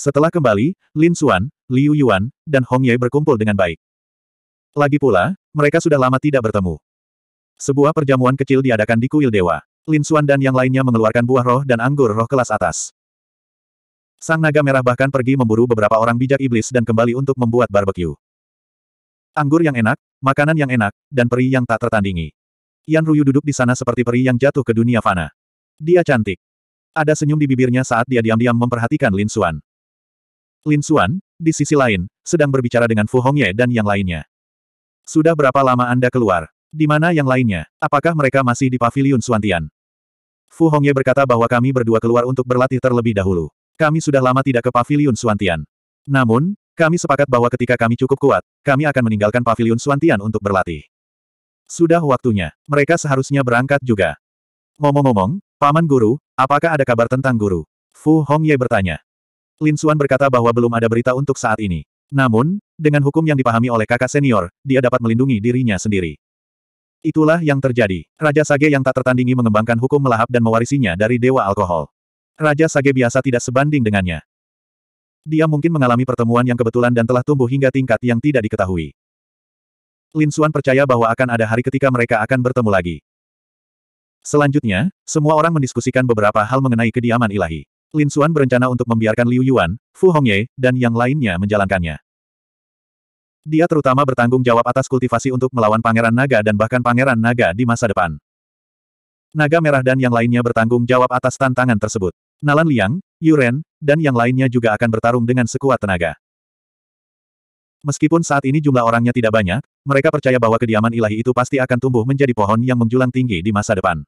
Setelah kembali, Lin Xuan, Liu Yuan, dan Hong Ye berkumpul dengan baik. Lagi pula, mereka sudah lama tidak bertemu. Sebuah perjamuan kecil diadakan di kuil dewa. Lin Xuan dan yang lainnya mengeluarkan buah roh dan anggur roh kelas atas. Sang naga merah bahkan pergi memburu beberapa orang bijak iblis dan kembali untuk membuat barbeque. Anggur yang enak, makanan yang enak, dan peri yang tak tertandingi. Yan Ruyu duduk di sana seperti peri yang jatuh ke dunia fana. Dia cantik. Ada senyum di bibirnya saat dia diam-diam memperhatikan Lin Xuan. Lin Xuan, di sisi lain, sedang berbicara dengan Fu Hongye dan yang lainnya. Sudah berapa lama Anda keluar? Di mana yang lainnya? Apakah mereka masih di Paviliun Suantian? Fu Hongye berkata bahwa kami berdua keluar untuk berlatih terlebih dahulu. Kami sudah lama tidak ke Paviliun Suantian. Namun, kami sepakat bahwa ketika kami cukup kuat, kami akan meninggalkan Paviliun Suantian untuk berlatih. Sudah waktunya, mereka seharusnya berangkat juga. Ngomong-ngomong, Paman Guru, apakah ada kabar tentang Guru? Fu Hongye bertanya. Lin Suan berkata bahwa belum ada berita untuk saat ini. Namun, dengan hukum yang dipahami oleh kakak senior, dia dapat melindungi dirinya sendiri. Itulah yang terjadi. Raja Sage yang tak tertandingi mengembangkan hukum melahap dan mewarisinya dari Dewa Alkohol. Raja Sage biasa tidak sebanding dengannya. Dia mungkin mengalami pertemuan yang kebetulan dan telah tumbuh hingga tingkat yang tidak diketahui. Lin Suan percaya bahwa akan ada hari ketika mereka akan bertemu lagi. Selanjutnya, semua orang mendiskusikan beberapa hal mengenai kediaman ilahi. Lin Xuan berencana untuk membiarkan Liu Yuan, Fu Hongye, dan yang lainnya menjalankannya. Dia terutama bertanggung jawab atas kultivasi untuk melawan Pangeran Naga dan bahkan Pangeran Naga di masa depan. Naga Merah dan yang lainnya bertanggung jawab atas tantangan tersebut. Nalan Liang, Yuren, dan yang lainnya juga akan bertarung dengan sekuat tenaga. Meskipun saat ini jumlah orangnya tidak banyak, mereka percaya bahwa kediaman ilahi itu pasti akan tumbuh menjadi pohon yang menjulang tinggi di masa depan.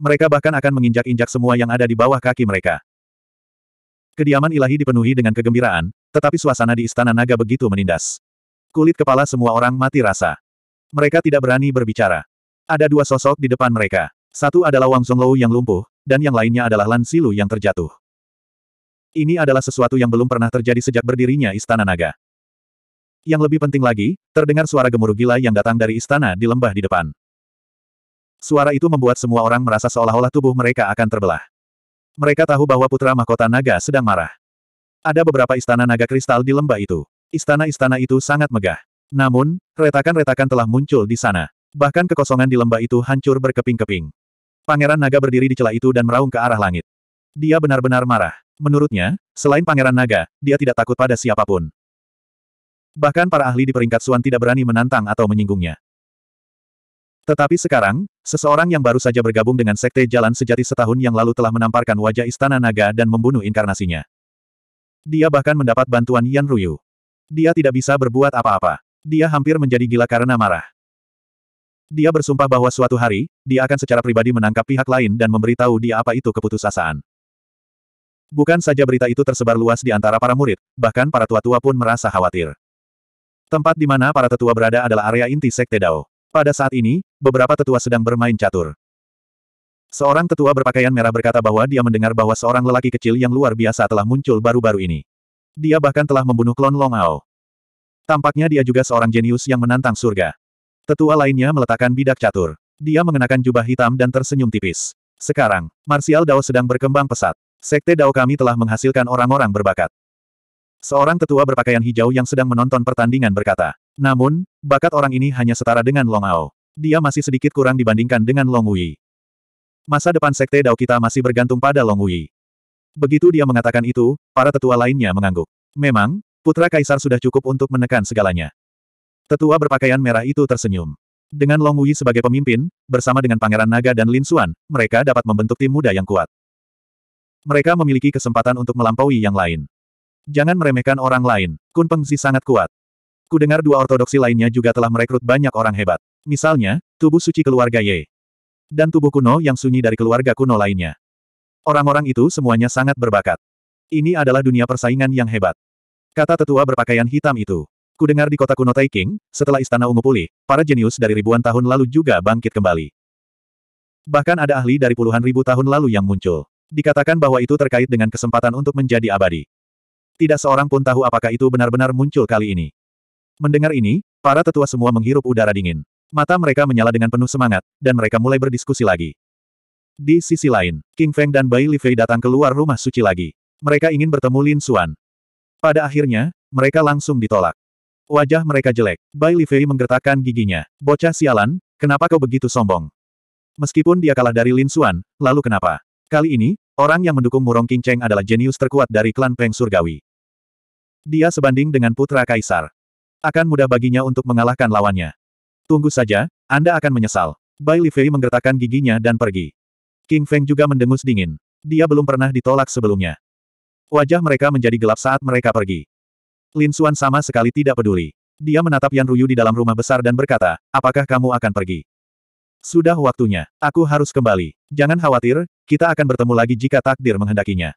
Mereka bahkan akan menginjak-injak semua yang ada di bawah kaki mereka. Kediaman ilahi dipenuhi dengan kegembiraan, tetapi suasana di istana naga begitu menindas. Kulit kepala semua orang mati rasa. Mereka tidak berani berbicara. Ada dua sosok di depan mereka. Satu adalah Wang Zonglou yang lumpuh, dan yang lainnya adalah Lan Silu yang terjatuh. Ini adalah sesuatu yang belum pernah terjadi sejak berdirinya Istana Naga. Yang lebih penting lagi, terdengar suara gemuruh gila yang datang dari istana di lembah di depan. Suara itu membuat semua orang merasa seolah-olah tubuh mereka akan terbelah. Mereka tahu bahwa putra mahkota naga sedang marah. Ada beberapa istana naga kristal di lembah itu. Istana-istana itu sangat megah. Namun, retakan-retakan telah muncul di sana. Bahkan kekosongan di lembah itu hancur berkeping-keping. Pangeran naga berdiri di celah itu dan meraung ke arah langit. Dia benar-benar marah. Menurutnya, selain pangeran naga, dia tidak takut pada siapapun. Bahkan para ahli di peringkat Suan tidak berani menantang atau menyinggungnya. Tetapi sekarang, seseorang yang baru saja bergabung dengan Sekte Jalan Sejati setahun yang lalu telah menamparkan wajah Istana Naga dan membunuh inkarnasinya. Dia bahkan mendapat bantuan Yan Ruyu. Dia tidak bisa berbuat apa-apa. Dia hampir menjadi gila karena marah. Dia bersumpah bahwa suatu hari, dia akan secara pribadi menangkap pihak lain dan memberitahu dia apa itu keputusasaan. Bukan saja berita itu tersebar luas di antara para murid, bahkan para tua-tua pun merasa khawatir. Tempat di mana para tetua berada adalah area inti Sekte Dao. Pada saat ini, beberapa tetua sedang bermain catur. Seorang tetua berpakaian merah berkata bahwa dia mendengar bahwa seorang lelaki kecil yang luar biasa telah muncul baru-baru ini. Dia bahkan telah membunuh klon Long Ao. Tampaknya dia juga seorang jenius yang menantang surga. Tetua lainnya meletakkan bidak catur. Dia mengenakan jubah hitam dan tersenyum tipis. Sekarang, Martial Dao sedang berkembang pesat. Sekte Dao kami telah menghasilkan orang-orang berbakat. Seorang tetua berpakaian hijau yang sedang menonton pertandingan berkata, namun, bakat orang ini hanya setara dengan Long Ao. Dia masih sedikit kurang dibandingkan dengan Long Wei. Masa depan Sekte Dao kita masih bergantung pada Long Wei. Begitu dia mengatakan itu, para tetua lainnya mengangguk. Memang, putra kaisar sudah cukup untuk menekan segalanya. Tetua berpakaian merah itu tersenyum. Dengan Long Wei sebagai pemimpin, bersama dengan Pangeran Naga dan Lin Xuan, mereka dapat membentuk tim muda yang kuat. Mereka memiliki kesempatan untuk melampaui yang lain. Jangan meremehkan orang lain, Kun Pengzi sangat kuat. Kudengar dua ortodoksi lainnya juga telah merekrut banyak orang hebat. Misalnya, tubuh suci keluarga Ye. Dan tubuh kuno yang sunyi dari keluarga kuno lainnya. Orang-orang itu semuanya sangat berbakat. Ini adalah dunia persaingan yang hebat. Kata tetua berpakaian hitam itu. Kudengar di kota kuno Taiking, setelah istana ungu pulih, para jenius dari ribuan tahun lalu juga bangkit kembali. Bahkan ada ahli dari puluhan ribu tahun lalu yang muncul. Dikatakan bahwa itu terkait dengan kesempatan untuk menjadi abadi. Tidak seorang pun tahu apakah itu benar-benar muncul kali ini. Mendengar ini, para tetua semua menghirup udara dingin. Mata mereka menyala dengan penuh semangat, dan mereka mulai berdiskusi lagi. Di sisi lain, King Feng dan Bai Li Fei datang keluar rumah suci lagi. Mereka ingin bertemu Lin Xuan. Pada akhirnya, mereka langsung ditolak. Wajah mereka jelek. Bai Li Fei menggertakkan giginya. Bocah sialan, kenapa kau begitu sombong? Meskipun dia kalah dari Lin Xuan, lalu kenapa? Kali ini, orang yang mendukung Murong King Cheng adalah jenius terkuat dari klan Peng Surgawi. Dia sebanding dengan putra kaisar. Akan mudah baginya untuk mengalahkan lawannya. Tunggu saja, Anda akan menyesal. Bai Li Fei menggertakkan giginya dan pergi. King Feng juga mendengus dingin. Dia belum pernah ditolak sebelumnya. Wajah mereka menjadi gelap saat mereka pergi. Lin Xuan sama sekali tidak peduli. Dia menatap Yan Ruyu di dalam rumah besar dan berkata, apakah kamu akan pergi? Sudah waktunya. Aku harus kembali. Jangan khawatir, kita akan bertemu lagi jika takdir menghendakinya.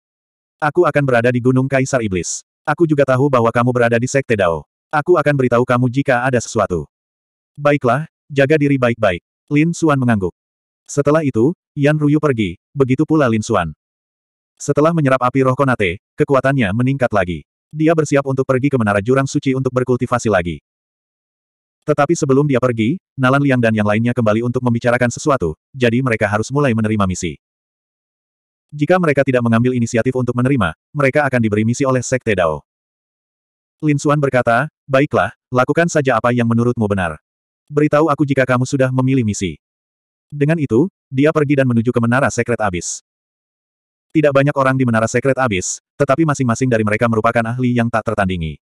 Aku akan berada di Gunung Kaisar Iblis. Aku juga tahu bahwa kamu berada di Sekte Dao. Aku akan beritahu kamu jika ada sesuatu. Baiklah, jaga diri baik-baik. Lin Suan mengangguk. Setelah itu, Yan Ruyu pergi, begitu pula Lin Suan. Setelah menyerap api roh Konate, kekuatannya meningkat lagi. Dia bersiap untuk pergi ke Menara Jurang Suci untuk berkultivasi lagi. Tetapi sebelum dia pergi, Nalan Liang dan yang lainnya kembali untuk membicarakan sesuatu, jadi mereka harus mulai menerima misi. Jika mereka tidak mengambil inisiatif untuk menerima, mereka akan diberi misi oleh Sekte Dao. Lin Xuan berkata, baiklah, lakukan saja apa yang menurutmu benar. Beritahu aku jika kamu sudah memilih misi. Dengan itu, dia pergi dan menuju ke Menara Sekret Abis. Tidak banyak orang di Menara Sekret Abis, tetapi masing-masing dari mereka merupakan ahli yang tak tertandingi.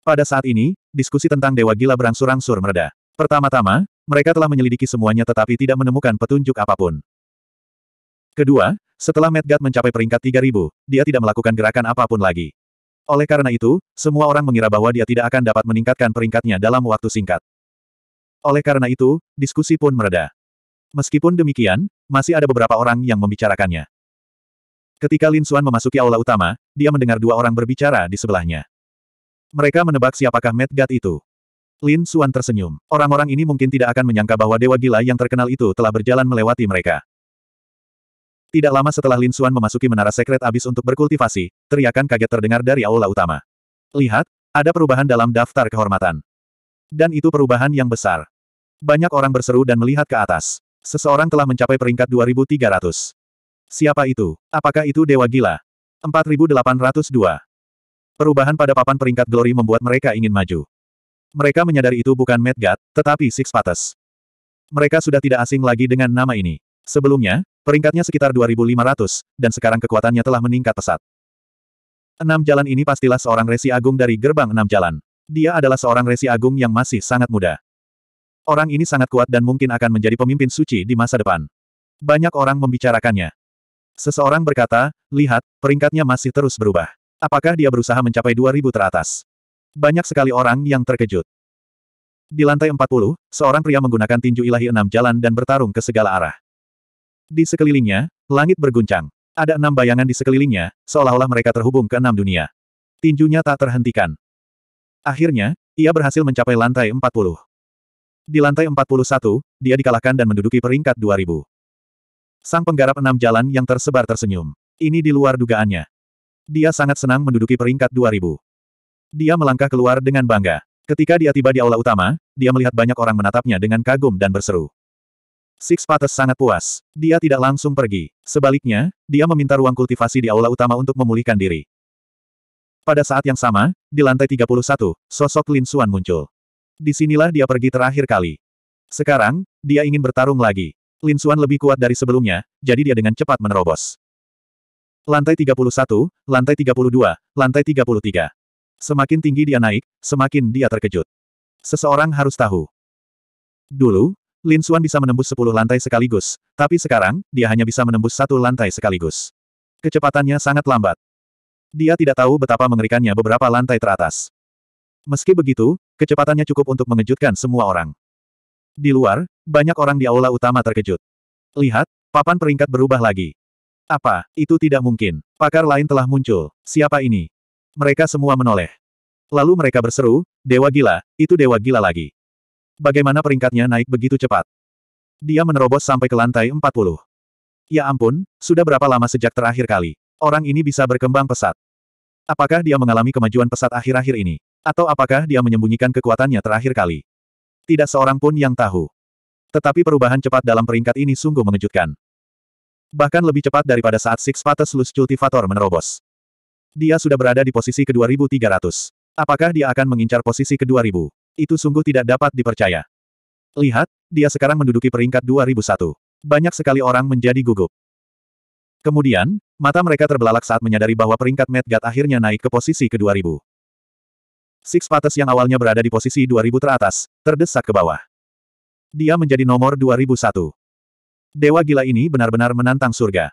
Pada saat ini, diskusi tentang Dewa Gila berangsur-angsur mereda. Pertama-tama, mereka telah menyelidiki semuanya tetapi tidak menemukan petunjuk apapun. Kedua, setelah Medgat mencapai peringkat 3000, dia tidak melakukan gerakan apapun lagi. Oleh karena itu, semua orang mengira bahwa dia tidak akan dapat meningkatkan peringkatnya dalam waktu singkat. Oleh karena itu, diskusi pun mereda. Meskipun demikian, masih ada beberapa orang yang membicarakannya. Ketika Lin Xuan memasuki aula utama, dia mendengar dua orang berbicara di sebelahnya. Mereka menebak siapakah Mad God itu. Lin Xuan tersenyum. Orang-orang ini mungkin tidak akan menyangka bahwa dewa gila yang terkenal itu telah berjalan melewati mereka. Tidak lama setelah Lin Xuan memasuki menara sekret abis untuk berkultivasi, teriakan kaget terdengar dari aula utama. Lihat, ada perubahan dalam daftar kehormatan. Dan itu perubahan yang besar. Banyak orang berseru dan melihat ke atas. Seseorang telah mencapai peringkat 2300. Siapa itu? Apakah itu Dewa Gila? 4802. Perubahan pada papan peringkat glory membuat mereka ingin maju. Mereka menyadari itu bukan Medgat, tetapi Six Pates. Mereka sudah tidak asing lagi dengan nama ini. Sebelumnya, Peringkatnya sekitar 2500, dan sekarang kekuatannya telah meningkat pesat. Enam jalan ini pastilah seorang resi agung dari gerbang enam jalan. Dia adalah seorang resi agung yang masih sangat muda. Orang ini sangat kuat dan mungkin akan menjadi pemimpin suci di masa depan. Banyak orang membicarakannya. Seseorang berkata, lihat, peringkatnya masih terus berubah. Apakah dia berusaha mencapai 2000 teratas? Banyak sekali orang yang terkejut. Di lantai 40, seorang pria menggunakan tinju ilahi enam jalan dan bertarung ke segala arah. Di sekelilingnya, langit berguncang. Ada enam bayangan di sekelilingnya, seolah-olah mereka terhubung ke enam dunia. Tinjunya tak terhentikan. Akhirnya, ia berhasil mencapai lantai 40. Di lantai 41, dia dikalahkan dan menduduki peringkat 2000. Sang penggarap enam jalan yang tersebar tersenyum. Ini di luar dugaannya. Dia sangat senang menduduki peringkat 2000. Dia melangkah keluar dengan bangga. Ketika dia tiba di aula utama, dia melihat banyak orang menatapnya dengan kagum dan berseru. Six Pates sangat puas. Dia tidak langsung pergi. Sebaliknya, dia meminta ruang kultivasi di aula utama untuk memulihkan diri. Pada saat yang sama, di lantai 31, sosok Lin Suan muncul. Disinilah dia pergi terakhir kali. Sekarang, dia ingin bertarung lagi. Lin Suan lebih kuat dari sebelumnya, jadi dia dengan cepat menerobos. Lantai 31, lantai 32, lantai 33. Semakin tinggi dia naik, semakin dia terkejut. Seseorang harus tahu. Dulu, Lin Xuan bisa menembus sepuluh lantai sekaligus, tapi sekarang, dia hanya bisa menembus satu lantai sekaligus. Kecepatannya sangat lambat. Dia tidak tahu betapa mengerikannya beberapa lantai teratas. Meski begitu, kecepatannya cukup untuk mengejutkan semua orang. Di luar, banyak orang di aula utama terkejut. Lihat, papan peringkat berubah lagi. Apa, itu tidak mungkin. Pakar lain telah muncul. Siapa ini? Mereka semua menoleh. Lalu mereka berseru, Dewa Gila, itu Dewa Gila lagi. Bagaimana peringkatnya naik begitu cepat? Dia menerobos sampai ke lantai 40. Ya ampun, sudah berapa lama sejak terakhir kali? Orang ini bisa berkembang pesat. Apakah dia mengalami kemajuan pesat akhir-akhir ini? Atau apakah dia menyembunyikan kekuatannya terakhir kali? Tidak seorang pun yang tahu. Tetapi perubahan cepat dalam peringkat ini sungguh mengejutkan. Bahkan lebih cepat daripada saat Six Pates Lus Cultivator menerobos. Dia sudah berada di posisi ke-2300. Apakah dia akan mengincar posisi ke-2000? Itu sungguh tidak dapat dipercaya. Lihat, dia sekarang menduduki peringkat 2001. Banyak sekali orang menjadi gugup. Kemudian, mata mereka terbelalak saat menyadari bahwa peringkat Medgat akhirnya naik ke posisi ke-2000. Six Pates yang awalnya berada di posisi 2000 teratas, terdesak ke bawah. Dia menjadi nomor 2001. Dewa gila ini benar-benar menantang surga.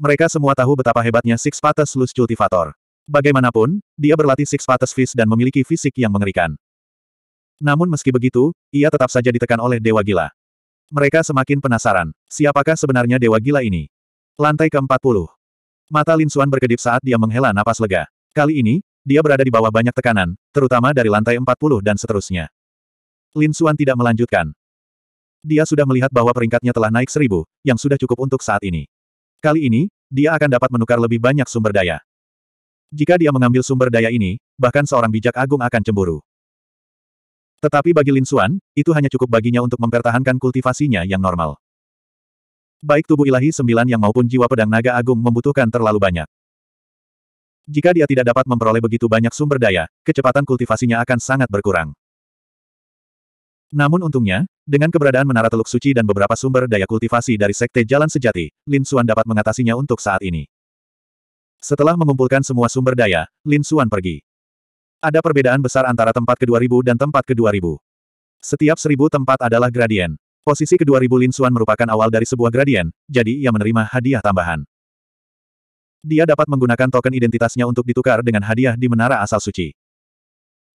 Mereka semua tahu betapa hebatnya Six Pates Luz Cultivator. Bagaimanapun, dia berlatih Six Pates Fist dan memiliki fisik yang mengerikan. Namun meski begitu, ia tetap saja ditekan oleh Dewa Gila. Mereka semakin penasaran, siapakah sebenarnya Dewa Gila ini? Lantai ke-40. Mata Lin Suan berkedip saat dia menghela napas lega. Kali ini, dia berada di bawah banyak tekanan, terutama dari lantai 40 dan seterusnya. Lin Suan tidak melanjutkan. Dia sudah melihat bahwa peringkatnya telah naik seribu, yang sudah cukup untuk saat ini. Kali ini, dia akan dapat menukar lebih banyak sumber daya. Jika dia mengambil sumber daya ini, bahkan seorang bijak agung akan cemburu. Tetapi bagi Lin Xuan, itu hanya cukup baginya untuk mempertahankan kultivasinya yang normal. Baik tubuh ilahi sembilan yang maupun jiwa pedang naga agung membutuhkan terlalu banyak. Jika dia tidak dapat memperoleh begitu banyak sumber daya, kecepatan kultivasinya akan sangat berkurang. Namun untungnya, dengan keberadaan Menara Teluk Suci dan beberapa sumber daya kultivasi dari Sekte Jalan Sejati, Lin Xuan dapat mengatasinya untuk saat ini. Setelah mengumpulkan semua sumber daya, Lin Xuan pergi. Ada perbedaan besar antara tempat ke-2000 dan tempat ke-2000. Setiap seribu tempat adalah gradien. Posisi ke-2000 Lin Xuan merupakan awal dari sebuah gradien, jadi ia menerima hadiah tambahan. Dia dapat menggunakan token identitasnya untuk ditukar dengan hadiah di Menara Asal Suci.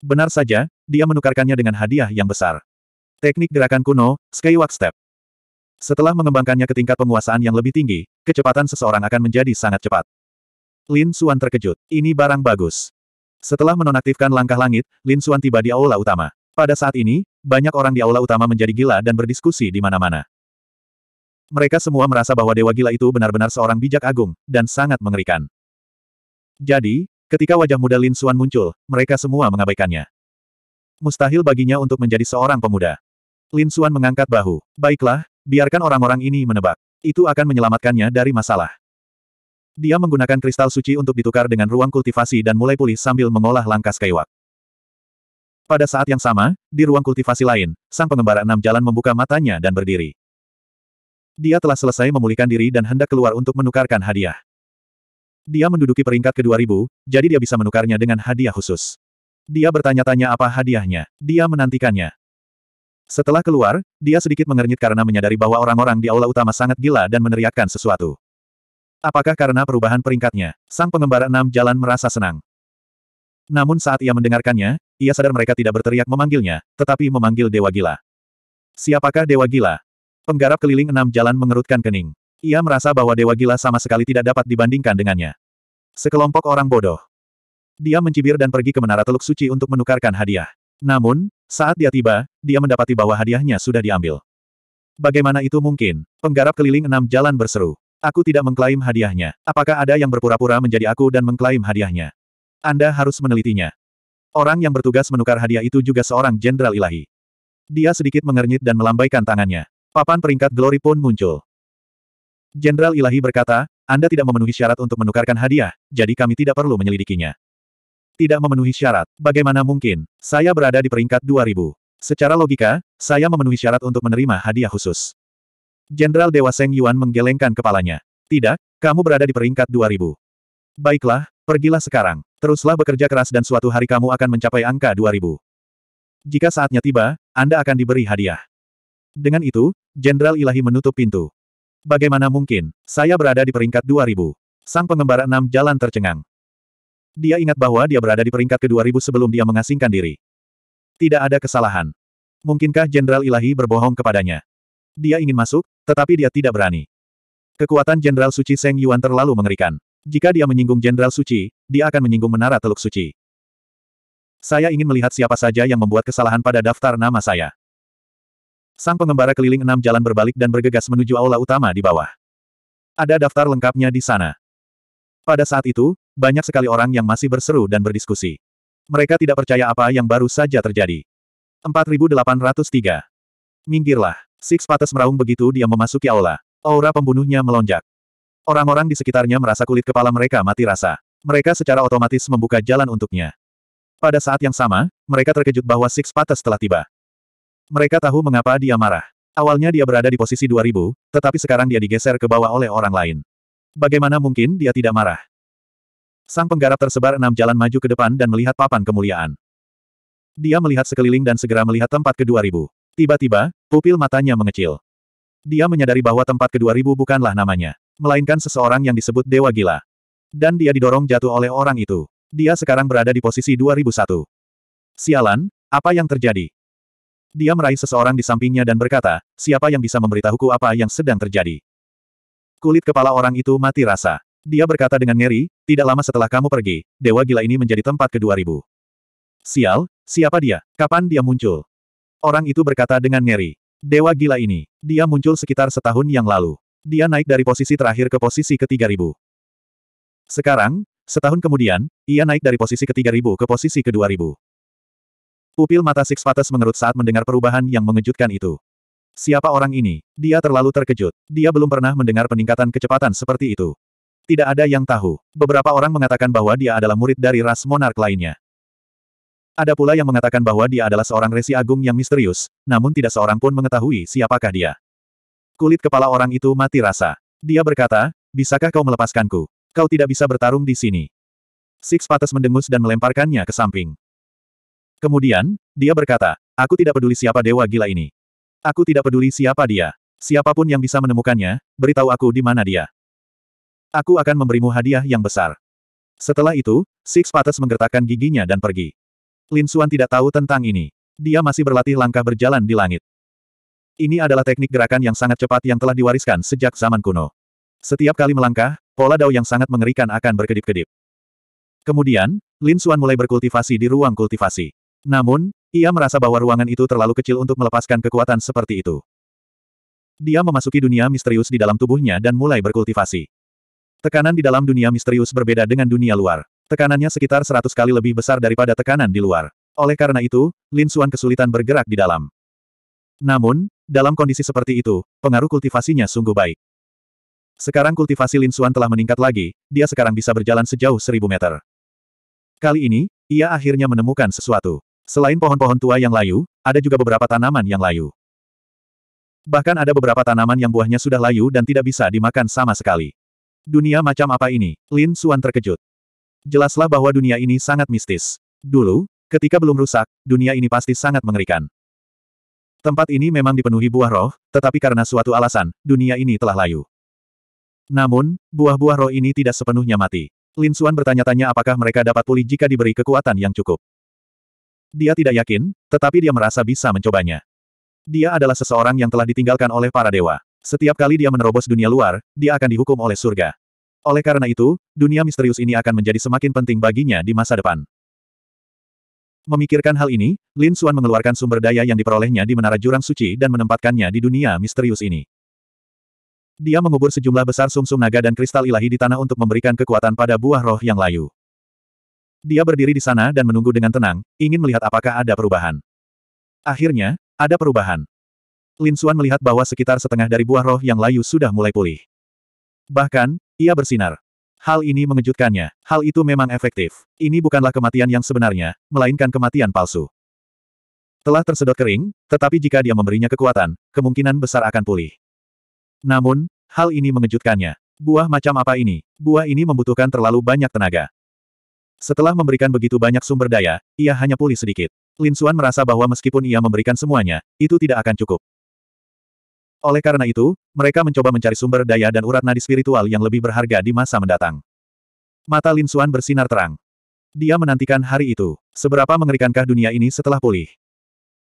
Benar saja, dia menukarkannya dengan hadiah yang besar. Teknik gerakan kuno, Skywalk Step. Setelah mengembangkannya ke tingkat penguasaan yang lebih tinggi, kecepatan seseorang akan menjadi sangat cepat. Lin Xuan terkejut. Ini barang bagus. Setelah menonaktifkan langkah langit, Lin Xuan tiba di aula utama. Pada saat ini, banyak orang di aula utama menjadi gila dan berdiskusi di mana-mana. Mereka semua merasa bahwa dewa gila itu benar-benar seorang bijak agung, dan sangat mengerikan. Jadi, ketika wajah muda Lin Xuan muncul, mereka semua mengabaikannya. Mustahil baginya untuk menjadi seorang pemuda. Lin Xuan mengangkat bahu. Baiklah, biarkan orang-orang ini menebak. Itu akan menyelamatkannya dari masalah. Dia menggunakan kristal suci untuk ditukar dengan ruang kultivasi dan mulai pulih sambil mengolah langkah Skywalk. Pada saat yang sama, di ruang kultivasi lain, sang pengembara enam jalan membuka matanya dan berdiri. Dia telah selesai memulihkan diri dan hendak keluar untuk menukarkan hadiah. Dia menduduki peringkat ke-2000, jadi dia bisa menukarnya dengan hadiah khusus. Dia bertanya-tanya apa hadiahnya. Dia menantikannya. Setelah keluar, dia sedikit mengernyit karena menyadari bahwa orang-orang di aula utama sangat gila dan meneriakkan sesuatu. Apakah karena perubahan peringkatnya, sang pengembara enam jalan merasa senang. Namun saat ia mendengarkannya, ia sadar mereka tidak berteriak memanggilnya, tetapi memanggil Dewa Gila. Siapakah Dewa Gila? Penggarap keliling enam jalan mengerutkan kening. Ia merasa bahwa Dewa Gila sama sekali tidak dapat dibandingkan dengannya. Sekelompok orang bodoh. Dia mencibir dan pergi ke Menara Teluk Suci untuk menukarkan hadiah. Namun, saat dia tiba, dia mendapati bahwa hadiahnya sudah diambil. Bagaimana itu mungkin? Penggarap keliling enam jalan berseru. Aku tidak mengklaim hadiahnya. Apakah ada yang berpura-pura menjadi aku dan mengklaim hadiahnya? Anda harus menelitinya. Orang yang bertugas menukar hadiah itu juga seorang jenderal ilahi. Dia sedikit mengernyit dan melambaikan tangannya. Papan peringkat glory pun muncul. Jenderal ilahi berkata, Anda tidak memenuhi syarat untuk menukarkan hadiah, jadi kami tidak perlu menyelidikinya. Tidak memenuhi syarat, bagaimana mungkin? Saya berada di peringkat 2000. Secara logika, saya memenuhi syarat untuk menerima hadiah khusus. Jenderal Dewa Seng Yuan menggelengkan kepalanya. Tidak, kamu berada di peringkat 2000. Baiklah, pergilah sekarang. Teruslah bekerja keras dan suatu hari kamu akan mencapai angka 2000. Jika saatnya tiba, Anda akan diberi hadiah. Dengan itu, Jenderal Ilahi menutup pintu. Bagaimana mungkin, saya berada di peringkat 2000. Sang pengembara enam jalan tercengang. Dia ingat bahwa dia berada di peringkat ke-2000 sebelum dia mengasingkan diri. Tidak ada kesalahan. Mungkinkah Jenderal Ilahi berbohong kepadanya? Dia ingin masuk, tetapi dia tidak berani. Kekuatan Jenderal Suci Seng Yuan terlalu mengerikan. Jika dia menyinggung Jenderal Suci, dia akan menyinggung Menara Teluk Suci. Saya ingin melihat siapa saja yang membuat kesalahan pada daftar nama saya. Sang pengembara keliling enam jalan berbalik dan bergegas menuju aula utama di bawah. Ada daftar lengkapnya di sana. Pada saat itu, banyak sekali orang yang masih berseru dan berdiskusi. Mereka tidak percaya apa yang baru saja terjadi. 4803. Minggirlah. Six Pates meraung begitu dia memasuki aula. Aura pembunuhnya melonjak. Orang-orang di sekitarnya merasa kulit kepala mereka mati rasa. Mereka secara otomatis membuka jalan untuknya. Pada saat yang sama, mereka terkejut bahwa Six Pates telah tiba. Mereka tahu mengapa dia marah. Awalnya dia berada di posisi 2000, tetapi sekarang dia digeser ke bawah oleh orang lain. Bagaimana mungkin dia tidak marah? Sang penggarap tersebar enam jalan maju ke depan dan melihat papan kemuliaan. Dia melihat sekeliling dan segera melihat tempat ke-2000. Tiba-tiba, pupil matanya mengecil. Dia menyadari bahwa tempat kedua ribu bukanlah namanya, melainkan seseorang yang disebut Dewa Gila. Dan dia didorong jatuh oleh orang itu. Dia sekarang berada di posisi 2001. Sialan, apa yang terjadi? Dia meraih seseorang di sampingnya dan berkata, siapa yang bisa memberitahuku apa yang sedang terjadi? Kulit kepala orang itu mati rasa. Dia berkata dengan ngeri, tidak lama setelah kamu pergi, Dewa Gila ini menjadi tempat ke-2000. Sial, siapa dia? Kapan dia muncul? Orang itu berkata dengan ngeri. Dewa gila ini. Dia muncul sekitar setahun yang lalu. Dia naik dari posisi terakhir ke posisi ke-3000. Sekarang, setahun kemudian, ia naik dari posisi ke-3000 ke posisi ke-2000. Pupil mata Six Pates mengerut saat mendengar perubahan yang mengejutkan itu. Siapa orang ini? Dia terlalu terkejut. Dia belum pernah mendengar peningkatan kecepatan seperti itu. Tidak ada yang tahu. Beberapa orang mengatakan bahwa dia adalah murid dari ras monark lainnya. Ada pula yang mengatakan bahwa dia adalah seorang resi agung yang misterius, namun tidak seorang pun mengetahui siapakah dia. Kulit kepala orang itu mati rasa. Dia berkata, bisakah kau melepaskanku? Kau tidak bisa bertarung di sini. Six Pates mendengus dan melemparkannya ke samping. Kemudian, dia berkata, aku tidak peduli siapa dewa gila ini. Aku tidak peduli siapa dia. Siapapun yang bisa menemukannya, beritahu aku di mana dia. Aku akan memberimu hadiah yang besar. Setelah itu, Six Pates menggertakkan giginya dan pergi. Lin Suan tidak tahu tentang ini. Dia masih berlatih langkah berjalan di langit. Ini adalah teknik gerakan yang sangat cepat yang telah diwariskan sejak zaman kuno. Setiap kali melangkah, pola dao yang sangat mengerikan akan berkedip-kedip. Kemudian, Lin Suan mulai berkultivasi di ruang kultivasi. Namun, ia merasa bahwa ruangan itu terlalu kecil untuk melepaskan kekuatan seperti itu. Dia memasuki dunia misterius di dalam tubuhnya dan mulai berkultivasi. Tekanan di dalam dunia misterius berbeda dengan dunia luar. Tekanannya sekitar seratus kali lebih besar daripada tekanan di luar. Oleh karena itu, Lin Xuan kesulitan bergerak di dalam. Namun, dalam kondisi seperti itu, pengaruh kultivasinya sungguh baik. Sekarang kultivasi Lin Xuan telah meningkat lagi, dia sekarang bisa berjalan sejauh seribu meter. Kali ini, ia akhirnya menemukan sesuatu. Selain pohon-pohon tua yang layu, ada juga beberapa tanaman yang layu. Bahkan ada beberapa tanaman yang buahnya sudah layu dan tidak bisa dimakan sama sekali. Dunia macam apa ini? Lin Xuan terkejut. Jelaslah bahwa dunia ini sangat mistis. Dulu, ketika belum rusak, dunia ini pasti sangat mengerikan. Tempat ini memang dipenuhi buah roh, tetapi karena suatu alasan, dunia ini telah layu. Namun, buah-buah roh ini tidak sepenuhnya mati. Lin Xuan bertanya-tanya apakah mereka dapat pulih jika diberi kekuatan yang cukup. Dia tidak yakin, tetapi dia merasa bisa mencobanya. Dia adalah seseorang yang telah ditinggalkan oleh para dewa. Setiap kali dia menerobos dunia luar, dia akan dihukum oleh surga. Oleh karena itu, dunia misterius ini akan menjadi semakin penting baginya di masa depan. Memikirkan hal ini, Lin Xuan mengeluarkan sumber daya yang diperolehnya di Menara Jurang Suci dan menempatkannya di dunia misterius ini. Dia mengubur sejumlah besar sumsum -sum naga dan kristal ilahi di tanah untuk memberikan kekuatan pada buah roh yang layu. Dia berdiri di sana dan menunggu dengan tenang, ingin melihat apakah ada perubahan. Akhirnya, ada perubahan. Lin Xuan melihat bahwa sekitar setengah dari buah roh yang layu sudah mulai pulih. Bahkan, ia bersinar. Hal ini mengejutkannya. Hal itu memang efektif. Ini bukanlah kematian yang sebenarnya, melainkan kematian palsu. Telah tersedot kering, tetapi jika dia memberinya kekuatan, kemungkinan besar akan pulih. Namun, hal ini mengejutkannya. Buah macam apa ini? Buah ini membutuhkan terlalu banyak tenaga. Setelah memberikan begitu banyak sumber daya, ia hanya pulih sedikit. Lin Xuan merasa bahwa meskipun ia memberikan semuanya, itu tidak akan cukup. Oleh karena itu, mereka mencoba mencari sumber daya dan urat nadi spiritual yang lebih berharga di masa mendatang. Mata Lin Xuan bersinar terang. Dia menantikan hari itu. Seberapa mengerikankah dunia ini setelah pulih?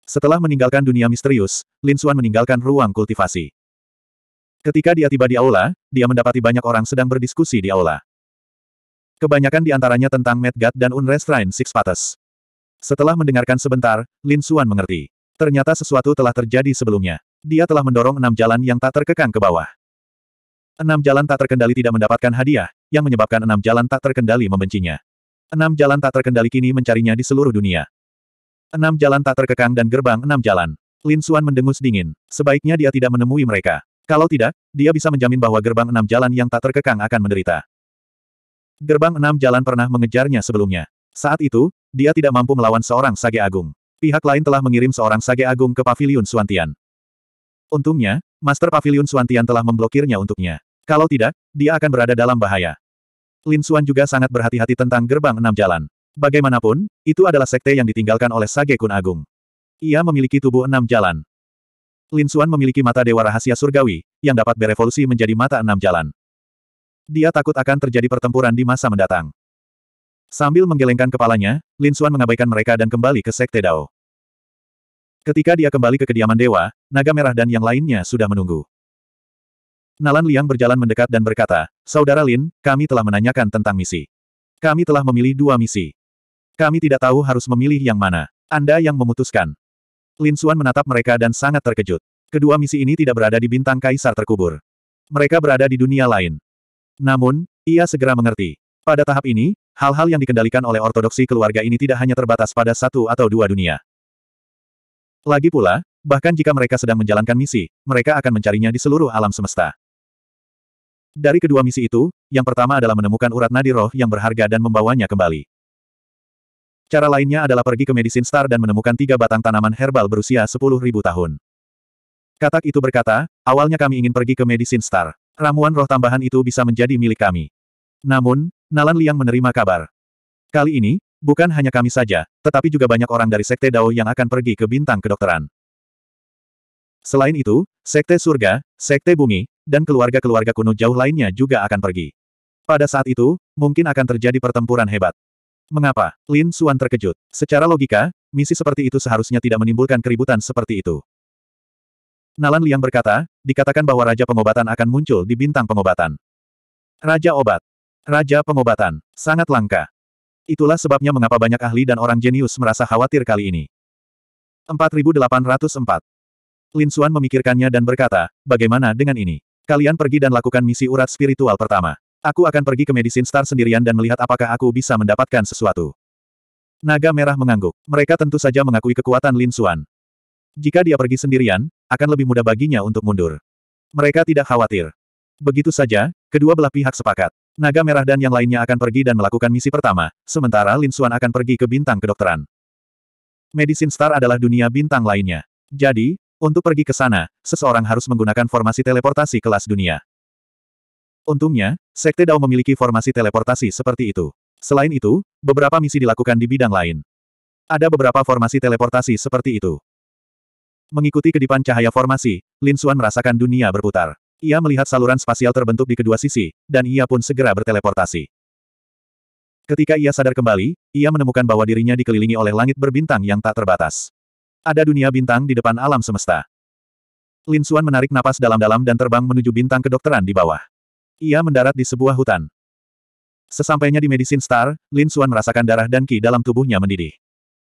Setelah meninggalkan dunia misterius, Lin Xuan meninggalkan ruang kultivasi. Ketika dia tiba di aula, dia mendapati banyak orang sedang berdiskusi di aula. Kebanyakan di antaranya tentang Medgat dan Unrestrained Six Pates. Setelah mendengarkan sebentar, Lin Xuan mengerti. Ternyata sesuatu telah terjadi sebelumnya. Dia telah mendorong enam jalan yang tak terkekang ke bawah. Enam jalan tak terkendali tidak mendapatkan hadiah, yang menyebabkan enam jalan tak terkendali membencinya. Enam jalan tak terkendali kini mencarinya di seluruh dunia. Enam jalan tak terkekang dan gerbang enam jalan. Lin Suan mendengus dingin. Sebaiknya dia tidak menemui mereka. Kalau tidak, dia bisa menjamin bahwa gerbang enam jalan yang tak terkekang akan menderita. Gerbang enam jalan pernah mengejarnya sebelumnya. Saat itu, dia tidak mampu melawan seorang Sage Agung. Pihak lain telah mengirim seorang Sage Agung ke Paviliun Suantian. Untungnya, Master Pavilion Suantian telah memblokirnya untuknya. Kalau tidak, dia akan berada dalam bahaya. Lin Suan juga sangat berhati-hati tentang gerbang enam jalan. Bagaimanapun, itu adalah sekte yang ditinggalkan oleh Sage Kun Agung. Ia memiliki tubuh enam jalan. Lin Suan memiliki mata dewa rahasia surgawi, yang dapat berevolusi menjadi mata enam jalan. Dia takut akan terjadi pertempuran di masa mendatang. Sambil menggelengkan kepalanya, Lin Suan mengabaikan mereka dan kembali ke Sekte Dao. Ketika dia kembali ke kediaman dewa, naga merah dan yang lainnya sudah menunggu. Nalan Liang berjalan mendekat dan berkata, Saudara Lin, kami telah menanyakan tentang misi. Kami telah memilih dua misi. Kami tidak tahu harus memilih yang mana. Anda yang memutuskan. Lin Xuan menatap mereka dan sangat terkejut. Kedua misi ini tidak berada di bintang kaisar terkubur. Mereka berada di dunia lain. Namun, ia segera mengerti. Pada tahap ini, hal-hal yang dikendalikan oleh ortodoksi keluarga ini tidak hanya terbatas pada satu atau dua dunia. Lagi pula, bahkan jika mereka sedang menjalankan misi, mereka akan mencarinya di seluruh alam semesta. Dari kedua misi itu, yang pertama adalah menemukan urat nadi roh yang berharga dan membawanya kembali. Cara lainnya adalah pergi ke Medicine Star dan menemukan tiga batang tanaman herbal berusia 10.000 tahun. Katak itu berkata, awalnya kami ingin pergi ke Medicine Star. Ramuan roh tambahan itu bisa menjadi milik kami. Namun, Nalan Liang menerima kabar. Kali ini, Bukan hanya kami saja, tetapi juga banyak orang dari Sekte Dao yang akan pergi ke bintang kedokteran. Selain itu, Sekte Surga, Sekte Bumi, dan keluarga-keluarga kuno jauh lainnya juga akan pergi. Pada saat itu, mungkin akan terjadi pertempuran hebat. Mengapa? Lin Suan terkejut. Secara logika, misi seperti itu seharusnya tidak menimbulkan keributan seperti itu. Nalan Liang berkata, dikatakan bahwa Raja Pengobatan akan muncul di bintang pengobatan. Raja Obat. Raja Pengobatan. Sangat langka. Itulah sebabnya mengapa banyak ahli dan orang jenius merasa khawatir kali ini. 4804 Lin Xuan memikirkannya dan berkata, bagaimana dengan ini? Kalian pergi dan lakukan misi urat spiritual pertama. Aku akan pergi ke Medicine Star sendirian dan melihat apakah aku bisa mendapatkan sesuatu. Naga Merah mengangguk. Mereka tentu saja mengakui kekuatan Lin Xuan. Jika dia pergi sendirian, akan lebih mudah baginya untuk mundur. Mereka tidak khawatir. Begitu saja, kedua belah pihak sepakat. Naga Merah dan yang lainnya akan pergi dan melakukan misi pertama, sementara Lin Xuan akan pergi ke bintang kedokteran. Medicine Star adalah dunia bintang lainnya. Jadi, untuk pergi ke sana, seseorang harus menggunakan formasi teleportasi kelas dunia. Untungnya, Sekte Dao memiliki formasi teleportasi seperti itu. Selain itu, beberapa misi dilakukan di bidang lain. Ada beberapa formasi teleportasi seperti itu. Mengikuti kedipan cahaya formasi, Lin Xuan merasakan dunia berputar. Ia melihat saluran spasial terbentuk di kedua sisi, dan ia pun segera berteleportasi. Ketika ia sadar kembali, ia menemukan bahwa dirinya dikelilingi oleh langit berbintang yang tak terbatas. Ada dunia bintang di depan alam semesta. Lin Xuan menarik napas dalam-dalam dan terbang menuju bintang kedokteran di bawah. Ia mendarat di sebuah hutan. Sesampainya di Medicine Star, Lin Xuan merasakan darah dan ki dalam tubuhnya mendidih.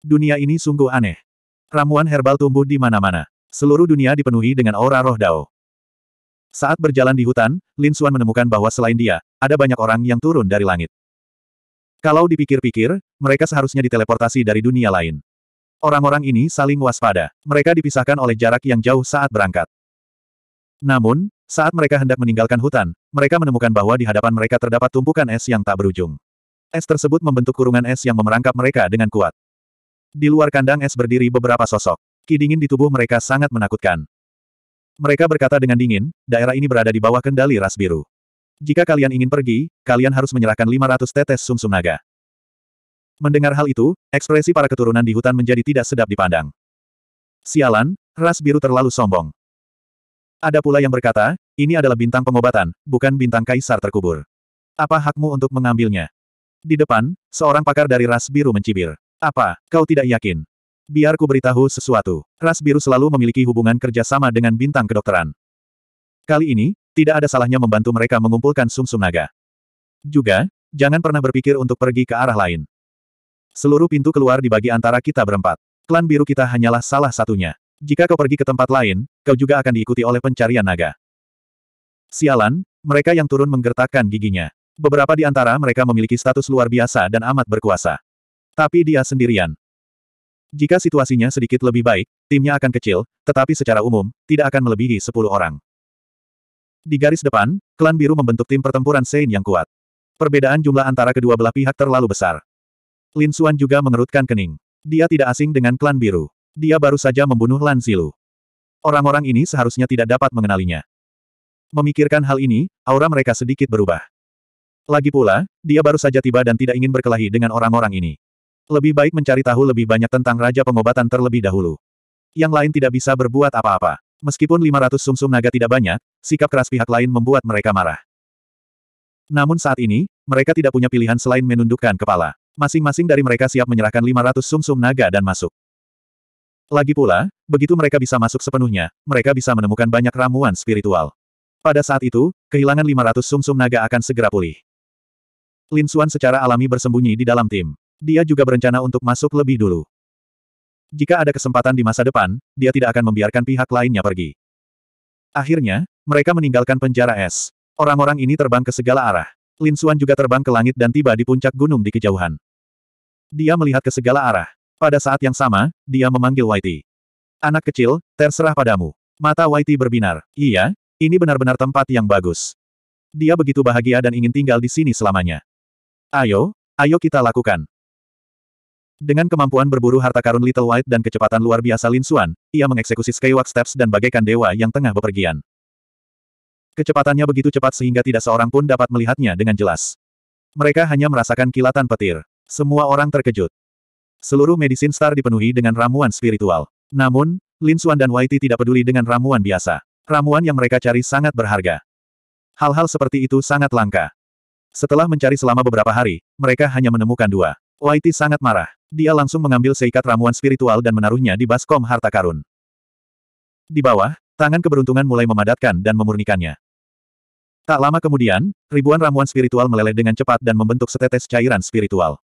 Dunia ini sungguh aneh. Ramuan herbal tumbuh di mana-mana. Seluruh dunia dipenuhi dengan aura roh Dao. Saat berjalan di hutan, Lin Xuan menemukan bahwa selain dia, ada banyak orang yang turun dari langit. Kalau dipikir-pikir, mereka seharusnya diteleportasi dari dunia lain. Orang-orang ini saling waspada. Mereka dipisahkan oleh jarak yang jauh saat berangkat. Namun, saat mereka hendak meninggalkan hutan, mereka menemukan bahwa di hadapan mereka terdapat tumpukan es yang tak berujung. Es tersebut membentuk kurungan es yang memerangkap mereka dengan kuat. Di luar kandang es berdiri beberapa sosok. Kidingin di tubuh mereka sangat menakutkan. Mereka berkata dengan dingin, daerah ini berada di bawah kendali ras biru. Jika kalian ingin pergi, kalian harus menyerahkan 500 tetes sumsum -sum naga. Mendengar hal itu, ekspresi para keturunan di hutan menjadi tidak sedap dipandang. Sialan, ras biru terlalu sombong. Ada pula yang berkata, ini adalah bintang pengobatan, bukan bintang kaisar terkubur. Apa hakmu untuk mengambilnya? Di depan, seorang pakar dari ras biru mencibir. Apa, kau tidak yakin? Biar ku beritahu sesuatu. Ras biru selalu memiliki hubungan kerja sama dengan bintang kedokteran. Kali ini, tidak ada salahnya membantu mereka mengumpulkan sumsum -sum naga. Juga, jangan pernah berpikir untuk pergi ke arah lain. Seluruh pintu keluar dibagi antara kita berempat. Klan biru kita hanyalah salah satunya. Jika kau pergi ke tempat lain, kau juga akan diikuti oleh pencarian naga. Sialan, mereka yang turun menggertakkan giginya. Beberapa di antara mereka memiliki status luar biasa dan amat berkuasa. Tapi dia sendirian. Jika situasinya sedikit lebih baik, timnya akan kecil, tetapi secara umum, tidak akan melebihi 10 orang. Di garis depan, klan biru membentuk tim pertempuran Sein yang kuat. Perbedaan jumlah antara kedua belah pihak terlalu besar. Lin Xuan juga mengerutkan kening. Dia tidak asing dengan klan biru. Dia baru saja membunuh Lan Zilu. Orang-orang ini seharusnya tidak dapat mengenalinya. Memikirkan hal ini, aura mereka sedikit berubah. Lagi pula, dia baru saja tiba dan tidak ingin berkelahi dengan orang-orang ini. Lebih baik mencari tahu lebih banyak tentang Raja Pengobatan terlebih dahulu. Yang lain tidak bisa berbuat apa-apa. Meskipun 500 sumsum -sum naga tidak banyak, sikap keras pihak lain membuat mereka marah. Namun saat ini, mereka tidak punya pilihan selain menundukkan kepala. Masing-masing dari mereka siap menyerahkan 500 sumsum -sum naga dan masuk. Lagi pula, begitu mereka bisa masuk sepenuhnya, mereka bisa menemukan banyak ramuan spiritual. Pada saat itu, kehilangan 500 sumsum -sum naga akan segera pulih. Lin Xuan secara alami bersembunyi di dalam tim dia juga berencana untuk masuk lebih dulu. Jika ada kesempatan di masa depan, dia tidak akan membiarkan pihak lainnya pergi. Akhirnya, mereka meninggalkan penjara es. Orang-orang ini terbang ke segala arah. Lin Xuan juga terbang ke langit dan tiba di puncak gunung di kejauhan. Dia melihat ke segala arah. Pada saat yang sama, dia memanggil Whitey. Anak kecil, terserah padamu. Mata Whitey berbinar. Iya, ini benar-benar tempat yang bagus. Dia begitu bahagia dan ingin tinggal di sini selamanya. Ayo, ayo kita lakukan. Dengan kemampuan berburu harta karun Little White dan kecepatan luar biasa Lin Xuan, ia mengeksekusi Skywalk Steps dan bagaikan dewa yang tengah bepergian. Kecepatannya begitu cepat sehingga tidak seorang pun dapat melihatnya dengan jelas. Mereka hanya merasakan kilatan petir. Semua orang terkejut. Seluruh Medicine Star dipenuhi dengan ramuan spiritual. Namun, Lin Xuan dan Whitey tidak peduli dengan ramuan biasa. Ramuan yang mereka cari sangat berharga. Hal-hal seperti itu sangat langka. Setelah mencari selama beberapa hari, mereka hanya menemukan dua. Whitey sangat marah. Dia langsung mengambil seikat ramuan spiritual dan menaruhnya di baskom harta karun. Di bawah, tangan keberuntungan mulai memadatkan dan memurnikannya. Tak lama kemudian, ribuan ramuan spiritual meleleh dengan cepat dan membentuk setetes cairan spiritual.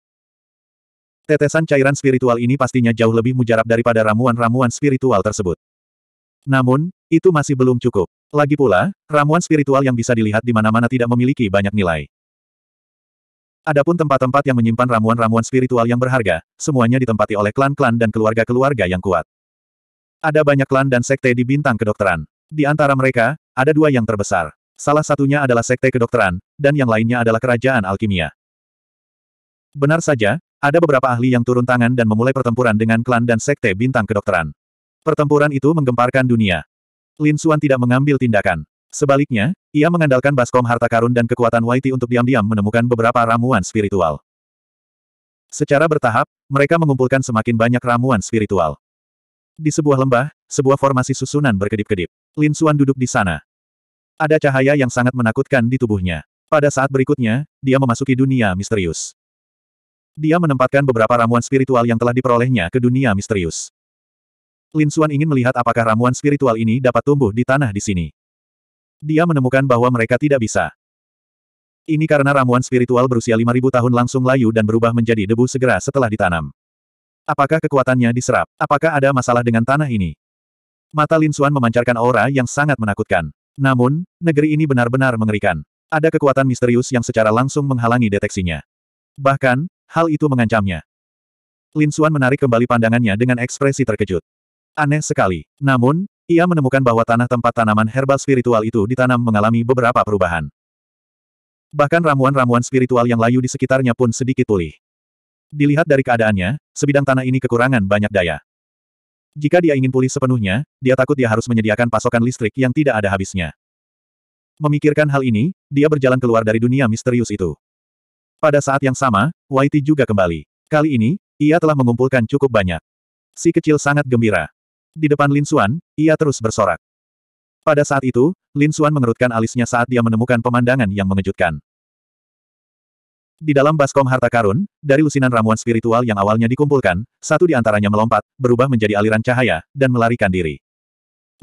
Tetesan cairan spiritual ini pastinya jauh lebih mujarab daripada ramuan-ramuan spiritual tersebut. Namun, itu masih belum cukup. Lagi pula, ramuan spiritual yang bisa dilihat di mana-mana tidak memiliki banyak nilai. Adapun tempat-tempat yang menyimpan ramuan-ramuan spiritual yang berharga, semuanya ditempati oleh klan-klan dan keluarga-keluarga yang kuat. Ada banyak klan dan sekte di bintang kedokteran. Di antara mereka, ada dua yang terbesar. Salah satunya adalah sekte kedokteran, dan yang lainnya adalah kerajaan alkimia. Benar saja, ada beberapa ahli yang turun tangan dan memulai pertempuran dengan klan dan sekte bintang kedokteran. Pertempuran itu menggemparkan dunia. Lin Xuan tidak mengambil tindakan. Sebaliknya, ia mengandalkan baskom harta karun dan kekuatan Waiti untuk diam-diam menemukan beberapa ramuan spiritual. Secara bertahap, mereka mengumpulkan semakin banyak ramuan spiritual. Di sebuah lembah, sebuah formasi susunan berkedip-kedip. Lin Suan duduk di sana. Ada cahaya yang sangat menakutkan di tubuhnya. Pada saat berikutnya, dia memasuki dunia misterius. Dia menempatkan beberapa ramuan spiritual yang telah diperolehnya ke dunia misterius. Lin Suan ingin melihat apakah ramuan spiritual ini dapat tumbuh di tanah di sini. Dia menemukan bahwa mereka tidak bisa. Ini karena ramuan spiritual berusia 5000 tahun langsung layu dan berubah menjadi debu segera setelah ditanam. Apakah kekuatannya diserap? Apakah ada masalah dengan tanah ini? Mata Lin Xuan memancarkan aura yang sangat menakutkan. Namun, negeri ini benar-benar mengerikan. Ada kekuatan misterius yang secara langsung menghalangi deteksinya. Bahkan, hal itu mengancamnya. Lin Xuan menarik kembali pandangannya dengan ekspresi terkejut. Aneh sekali. Namun, ia menemukan bahwa tanah tempat tanaman herbal spiritual itu ditanam mengalami beberapa perubahan. Bahkan ramuan-ramuan spiritual yang layu di sekitarnya pun sedikit pulih. Dilihat dari keadaannya, sebidang tanah ini kekurangan banyak daya. Jika dia ingin pulih sepenuhnya, dia takut dia harus menyediakan pasokan listrik yang tidak ada habisnya. Memikirkan hal ini, dia berjalan keluar dari dunia misterius itu. Pada saat yang sama, Whitey juga kembali. Kali ini, ia telah mengumpulkan cukup banyak. Si kecil sangat gembira. Di depan Lin Xuan, ia terus bersorak. Pada saat itu, Lin Xuan mengerutkan alisnya saat dia menemukan pemandangan yang mengejutkan. Di dalam baskom harta karun, dari lusinan ramuan spiritual yang awalnya dikumpulkan, satu di antaranya melompat, berubah menjadi aliran cahaya, dan melarikan diri.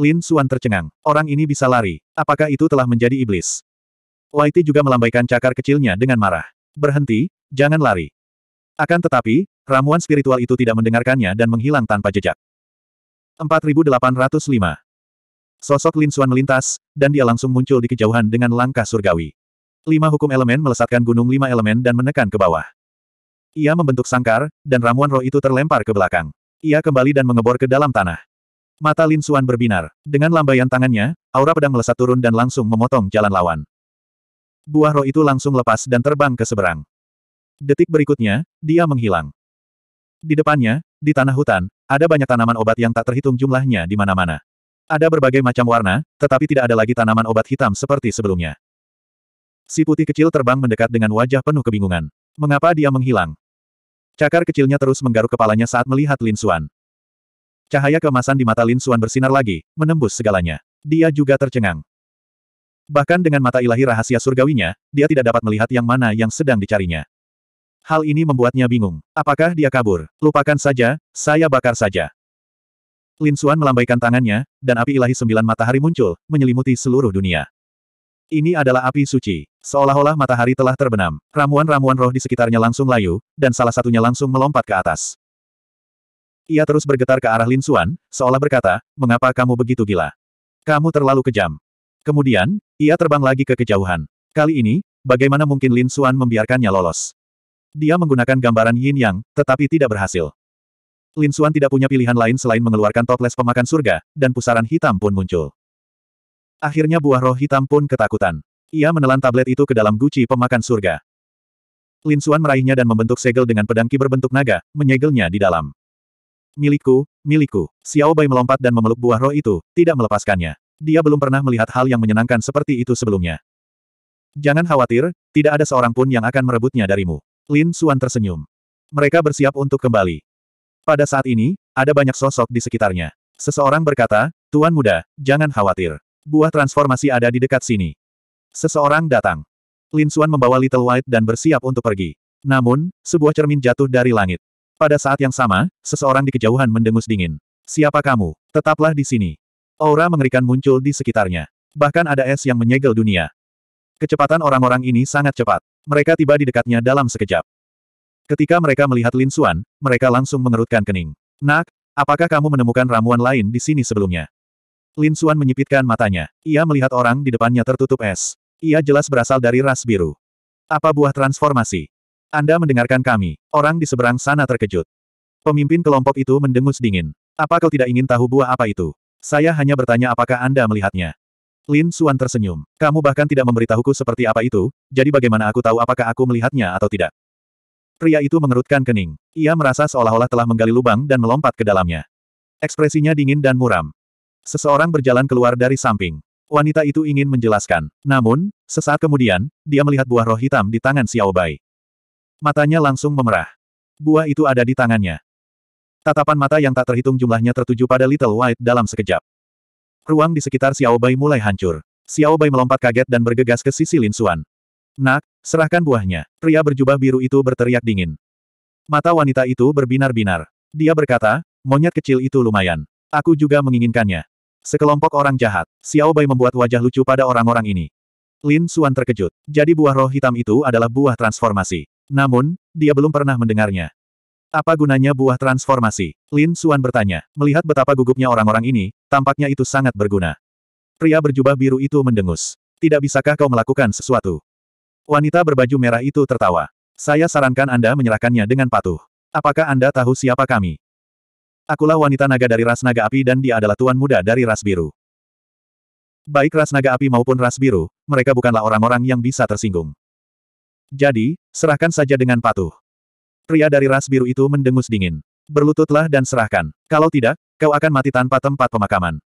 Lin Xuan tercengang. Orang ini bisa lari. Apakah itu telah menjadi iblis? Waiti juga melambaikan cakar kecilnya dengan marah. Berhenti, jangan lari. Akan tetapi, ramuan spiritual itu tidak mendengarkannya dan menghilang tanpa jejak. 4805. Sosok Lin Xuan melintas, dan dia langsung muncul di kejauhan dengan langkah surgawi. Lima hukum elemen melesatkan gunung lima elemen dan menekan ke bawah. Ia membentuk sangkar, dan ramuan roh itu terlempar ke belakang. Ia kembali dan mengebor ke dalam tanah. Mata Lin Xuan berbinar. Dengan lambaian tangannya, aura pedang melesat turun dan langsung memotong jalan lawan. Buah roh itu langsung lepas dan terbang ke seberang. Detik berikutnya, dia menghilang. Di depannya, di tanah hutan, ada banyak tanaman obat yang tak terhitung jumlahnya di mana-mana. Ada berbagai macam warna, tetapi tidak ada lagi tanaman obat hitam seperti sebelumnya. Si putih kecil terbang mendekat dengan wajah penuh kebingungan. Mengapa dia menghilang? Cakar kecilnya terus menggaruk kepalanya saat melihat Lin Suan. Cahaya keemasan di mata Lin Suan bersinar lagi, menembus segalanya. Dia juga tercengang. Bahkan dengan mata ilahi rahasia surgawinya, dia tidak dapat melihat yang mana yang sedang dicarinya. Hal ini membuatnya bingung. Apakah dia kabur? Lupakan saja, saya bakar saja. Lin Xuan melambaikan tangannya, dan api ilahi sembilan matahari muncul, menyelimuti seluruh dunia. Ini adalah api suci. Seolah-olah matahari telah terbenam. Ramuan-ramuan roh di sekitarnya langsung layu, dan salah satunya langsung melompat ke atas. Ia terus bergetar ke arah Lin Xuan, seolah berkata, mengapa kamu begitu gila? Kamu terlalu kejam. Kemudian, ia terbang lagi ke kejauhan. Kali ini, bagaimana mungkin Lin Xuan membiarkannya lolos? Dia menggunakan gambaran yin yang, tetapi tidak berhasil. Lin Xuan tidak punya pilihan lain selain mengeluarkan toples pemakan surga, dan pusaran hitam pun muncul. Akhirnya buah roh hitam pun ketakutan. Ia menelan tablet itu ke dalam guci pemakan surga. Lin Xuan meraihnya dan membentuk segel dengan pedang ki berbentuk naga, menyegelnya di dalam. Milikku, milikku, Xiao Bai melompat dan memeluk buah roh itu, tidak melepaskannya. Dia belum pernah melihat hal yang menyenangkan seperti itu sebelumnya. Jangan khawatir, tidak ada seorang pun yang akan merebutnya darimu. Lin Suan tersenyum. Mereka bersiap untuk kembali. Pada saat ini, ada banyak sosok di sekitarnya. Seseorang berkata, Tuan muda, jangan khawatir. Buah transformasi ada di dekat sini. Seseorang datang. Lin Suan membawa Little White dan bersiap untuk pergi. Namun, sebuah cermin jatuh dari langit. Pada saat yang sama, seseorang di kejauhan mendengus dingin. Siapa kamu? Tetaplah di sini. Aura mengerikan muncul di sekitarnya. Bahkan ada es yang menyegel dunia. Kecepatan orang-orang ini sangat cepat. Mereka tiba di dekatnya dalam sekejap. Ketika mereka melihat Lin Suan, mereka langsung mengerutkan kening. Nak, apakah kamu menemukan ramuan lain di sini sebelumnya? Lin Suan menyipitkan matanya. Ia melihat orang di depannya tertutup es. Ia jelas berasal dari ras biru. Apa buah transformasi? Anda mendengarkan kami. Orang di seberang sana terkejut. Pemimpin kelompok itu mendengus dingin. Apa kau tidak ingin tahu buah apa itu? Saya hanya bertanya apakah Anda melihatnya. Lin Suan tersenyum. Kamu bahkan tidak memberitahuku seperti apa itu, jadi bagaimana aku tahu apakah aku melihatnya atau tidak? Pria itu mengerutkan kening. Ia merasa seolah-olah telah menggali lubang dan melompat ke dalamnya. Ekspresinya dingin dan muram. Seseorang berjalan keluar dari samping. Wanita itu ingin menjelaskan. Namun, sesaat kemudian, dia melihat buah roh hitam di tangan Xiao Bai. Matanya langsung memerah. Buah itu ada di tangannya. Tatapan mata yang tak terhitung jumlahnya tertuju pada Little White dalam sekejap. Ruang di sekitar Xiao Bai mulai hancur. Xiao Bai melompat kaget dan bergegas ke sisi Lin Xuan. Nak, serahkan buahnya. Pria berjubah biru itu berteriak dingin. Mata wanita itu berbinar-binar. Dia berkata, monyet kecil itu lumayan. Aku juga menginginkannya. Sekelompok orang jahat, Xiao Bai membuat wajah lucu pada orang-orang ini. Lin Xuan terkejut. Jadi buah roh hitam itu adalah buah transformasi. Namun, dia belum pernah mendengarnya. Apa gunanya buah transformasi? Lin Suan bertanya. Melihat betapa gugupnya orang-orang ini, tampaknya itu sangat berguna. Pria berjubah biru itu mendengus. Tidak bisakah kau melakukan sesuatu? Wanita berbaju merah itu tertawa. Saya sarankan Anda menyerahkannya dengan patuh. Apakah Anda tahu siapa kami? Akulah wanita naga dari ras naga api dan dia adalah tuan muda dari ras biru. Baik ras naga api maupun ras biru, mereka bukanlah orang-orang yang bisa tersinggung. Jadi, serahkan saja dengan patuh. Pria dari ras biru itu mendengus dingin. Berlututlah dan serahkan. Kalau tidak, kau akan mati tanpa tempat pemakaman.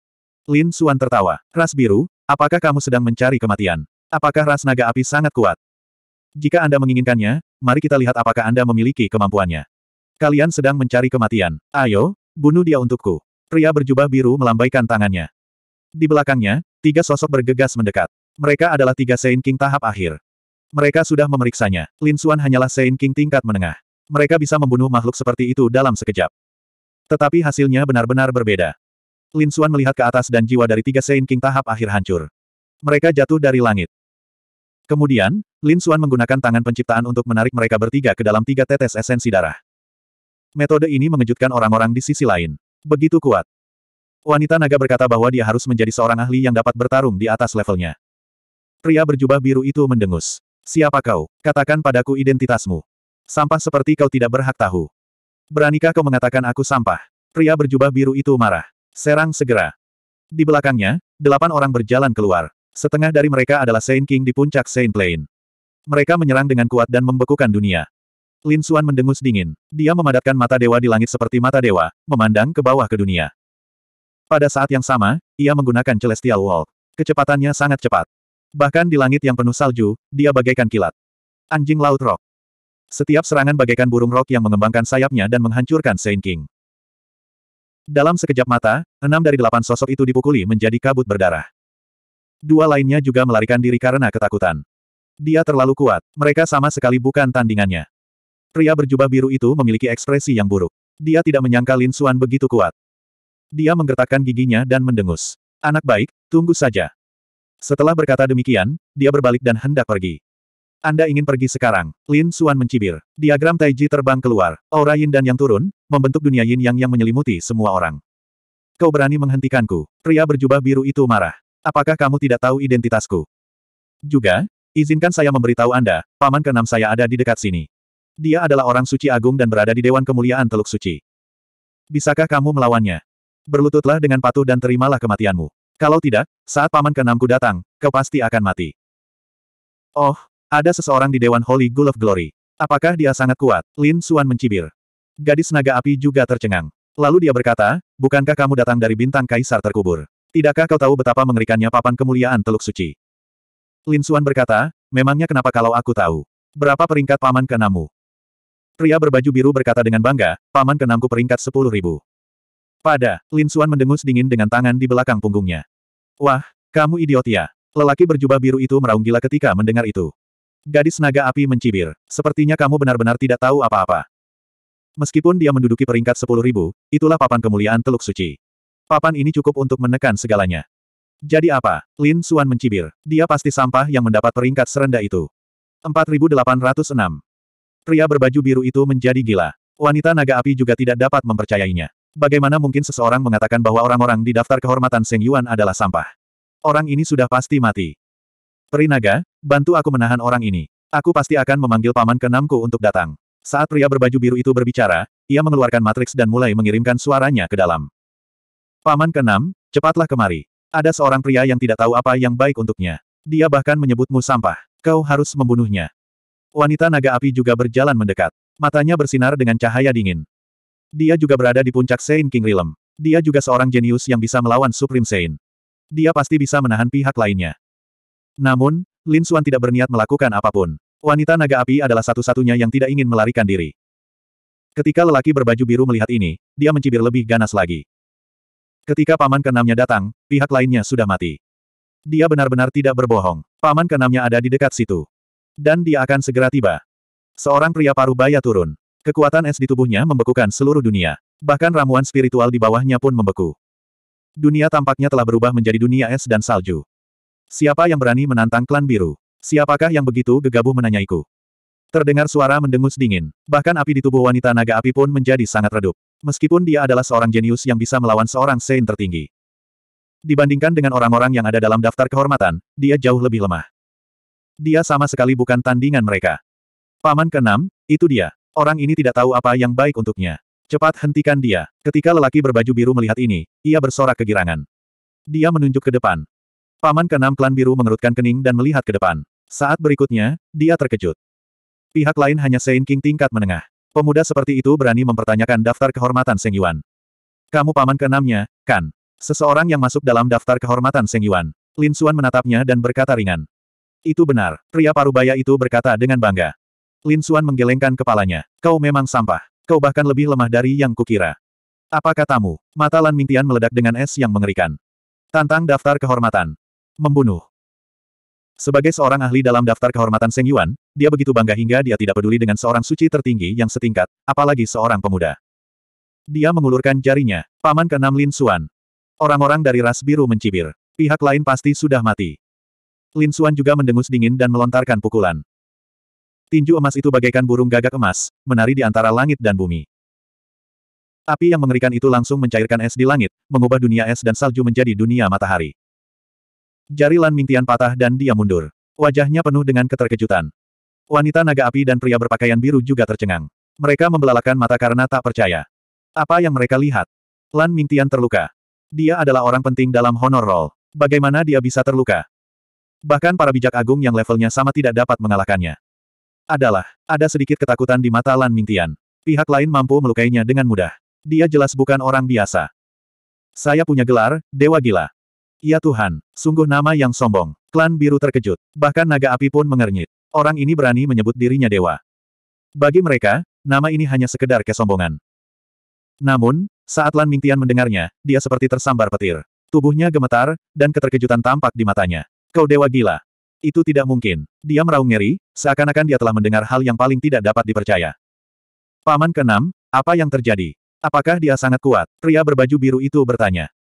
Lin Suan tertawa. Ras biru, apakah kamu sedang mencari kematian? Apakah ras naga api sangat kuat? Jika Anda menginginkannya, mari kita lihat apakah Anda memiliki kemampuannya. Kalian sedang mencari kematian. Ayo, bunuh dia untukku. Pria berjubah biru melambaikan tangannya. Di belakangnya, tiga sosok bergegas mendekat. Mereka adalah tiga Sein King tahap akhir. Mereka sudah memeriksanya. Lin Xuan hanyalah Sein King tingkat menengah. Mereka bisa membunuh makhluk seperti itu dalam sekejap. Tetapi hasilnya benar-benar berbeda. Lin Xuan melihat ke atas dan jiwa dari tiga Sein King tahap akhir hancur. Mereka jatuh dari langit. Kemudian, Lin Xuan menggunakan tangan penciptaan untuk menarik mereka bertiga ke dalam tiga tetes esensi darah. Metode ini mengejutkan orang-orang di sisi lain. Begitu kuat. Wanita naga berkata bahwa dia harus menjadi seorang ahli yang dapat bertarung di atas levelnya. Pria berjubah biru itu mendengus. Siapa kau? Katakan padaku identitasmu. Sampah seperti kau tidak berhak tahu. Beranikah kau mengatakan aku sampah? Pria berjubah biru itu marah. Serang segera. Di belakangnya, delapan orang berjalan keluar. Setengah dari mereka adalah Saint King di puncak Saint Plain. Mereka menyerang dengan kuat dan membekukan dunia. Lin Xuan mendengus dingin. Dia memadatkan mata dewa di langit seperti mata dewa, memandang ke bawah ke dunia. Pada saat yang sama, ia menggunakan Celestial Wall. Kecepatannya sangat cepat. Bahkan di langit yang penuh salju, dia bagaikan kilat. Anjing laut rock. Setiap serangan bagaikan burung rok yang mengembangkan sayapnya dan menghancurkan Saint King. Dalam sekejap mata, enam dari delapan sosok itu dipukuli menjadi kabut berdarah. Dua lainnya juga melarikan diri karena ketakutan. Dia terlalu kuat, mereka sama sekali bukan tandingannya. Pria berjubah biru itu memiliki ekspresi yang buruk. Dia tidak menyangka Lin Xuan begitu kuat. Dia menggertakkan giginya dan mendengus. Anak baik, tunggu saja. Setelah berkata demikian, dia berbalik dan hendak pergi. Anda ingin pergi sekarang, Lin Suan mencibir. Diagram Taiji terbang keluar, aura yin dan yang turun, membentuk dunia yin yang yang menyelimuti semua orang. Kau berani menghentikanku, pria berjubah biru itu marah. Apakah kamu tidak tahu identitasku? Juga, izinkan saya memberitahu Anda, paman keenam saya ada di dekat sini. Dia adalah orang suci agung dan berada di Dewan Kemuliaan Teluk Suci. Bisakah kamu melawannya? Berlututlah dengan patuh dan terimalah kematianmu. Kalau tidak, saat paman keenamku datang, kau pasti akan mati. Oh, ada seseorang di Dewan Holy Gulf of Glory. Apakah dia sangat kuat? Lin Suan mencibir. Gadis naga api juga tercengang. Lalu dia berkata, bukankah kamu datang dari bintang kaisar terkubur? Tidakkah kau tahu betapa mengerikannya papan kemuliaan Teluk Suci? Lin Suan berkata, memangnya kenapa kalau aku tahu? Berapa peringkat paman kenamu? Pria berbaju biru berkata dengan bangga, paman kenamku peringkat sepuluh ribu. Pada, Lin Suan mendengus dingin dengan tangan di belakang punggungnya. Wah, kamu idiot ya. Lelaki berjubah biru itu meraung gila ketika mendengar itu. Gadis naga api mencibir. Sepertinya kamu benar-benar tidak tahu apa-apa. Meskipun dia menduduki peringkat sepuluh ribu, itulah papan kemuliaan Teluk Suci. Papan ini cukup untuk menekan segalanya. Jadi apa? Lin Suan mencibir. Dia pasti sampah yang mendapat peringkat serendah itu. 4806. Pria berbaju biru itu menjadi gila. Wanita naga api juga tidak dapat mempercayainya. Bagaimana mungkin seseorang mengatakan bahwa orang-orang di daftar kehormatan Seng Yuan adalah sampah? Orang ini sudah pasti mati. Perinaga, bantu aku menahan orang ini. Aku pasti akan memanggil paman keenamku untuk datang. Saat pria berbaju biru itu berbicara, ia mengeluarkan matriks dan mulai mengirimkan suaranya ke dalam. Paman keenam, cepatlah kemari. Ada seorang pria yang tidak tahu apa yang baik untuknya. Dia bahkan menyebutmu sampah. Kau harus membunuhnya. Wanita naga api juga berjalan mendekat. Matanya bersinar dengan cahaya dingin. Dia juga berada di puncak Saint King Realm. Dia juga seorang jenius yang bisa melawan Supreme Saint. Dia pasti bisa menahan pihak lainnya. Namun, Lin Suan tidak berniat melakukan apapun. Wanita naga api adalah satu-satunya yang tidak ingin melarikan diri. Ketika lelaki berbaju biru melihat ini, dia mencibir lebih ganas lagi. Ketika paman keenamnya datang, pihak lainnya sudah mati. Dia benar-benar tidak berbohong. Paman keenamnya ada di dekat situ. Dan dia akan segera tiba. Seorang pria paruh baya turun. Kekuatan es di tubuhnya membekukan seluruh dunia. Bahkan ramuan spiritual di bawahnya pun membeku. Dunia tampaknya telah berubah menjadi dunia es dan salju. Siapa yang berani menantang klan biru? Siapakah yang begitu gegabah menanyaiku? Terdengar suara mendengus dingin. Bahkan api di tubuh wanita naga api pun menjadi sangat redup. Meskipun dia adalah seorang jenius yang bisa melawan seorang sein tertinggi. Dibandingkan dengan orang-orang yang ada dalam daftar kehormatan, dia jauh lebih lemah. Dia sama sekali bukan tandingan mereka. Paman keenam, itu dia. Orang ini tidak tahu apa yang baik untuknya. Cepat hentikan dia. Ketika lelaki berbaju biru melihat ini, ia bersorak kegirangan. Dia menunjuk ke depan. Paman keenam klan biru mengerutkan kening dan melihat ke depan. Saat berikutnya, dia terkejut. Pihak lain hanya Sein King tingkat menengah. Pemuda seperti itu berani mempertanyakan daftar kehormatan Seng Yuan. Kamu paman keenamnya, kan? Seseorang yang masuk dalam daftar kehormatan Seng Yuan. Lin Xuan menatapnya dan berkata ringan. Itu benar, pria parubaya itu berkata dengan bangga. Lin Xuan menggelengkan kepalanya. Kau memang sampah. Kau bahkan lebih lemah dari yang kukira. Apa katamu? Mata Lan Mingtian meledak dengan es yang mengerikan. Tantang daftar kehormatan. Membunuh. Sebagai seorang ahli dalam daftar kehormatan Seng Yuan, dia begitu bangga hingga dia tidak peduli dengan seorang suci tertinggi yang setingkat, apalagi seorang pemuda. Dia mengulurkan jarinya, paman keenam Lin Suan. Orang-orang dari ras biru mencibir. Pihak lain pasti sudah mati. Lin Suan juga mendengus dingin dan melontarkan pukulan. Tinju emas itu bagaikan burung gagak emas, menari di antara langit dan bumi. Api yang mengerikan itu langsung mencairkan es di langit, mengubah dunia es dan salju menjadi dunia matahari. Jari Lan Mingtian patah dan dia mundur. Wajahnya penuh dengan keterkejutan. Wanita naga api dan pria berpakaian biru juga tercengang. Mereka membelalakan mata karena tak percaya. Apa yang mereka lihat? Lan Mingtian terluka. Dia adalah orang penting dalam honor roll. Bagaimana dia bisa terluka? Bahkan para bijak agung yang levelnya sama tidak dapat mengalahkannya. Adalah, ada sedikit ketakutan di mata Lan Mingtian. Pihak lain mampu melukainya dengan mudah. Dia jelas bukan orang biasa. Saya punya gelar, Dewa Gila. Ya Tuhan, sungguh nama yang sombong. Klan biru terkejut. Bahkan naga api pun mengernyit. Orang ini berani menyebut dirinya dewa. Bagi mereka, nama ini hanya sekedar kesombongan. Namun, saat Lan Mingtian mendengarnya, dia seperti tersambar petir. Tubuhnya gemetar, dan keterkejutan tampak di matanya. Kau dewa gila. Itu tidak mungkin. Dia meraung ngeri, seakan-akan dia telah mendengar hal yang paling tidak dapat dipercaya. Paman keenam, apa yang terjadi? Apakah dia sangat kuat? Pria berbaju biru itu bertanya.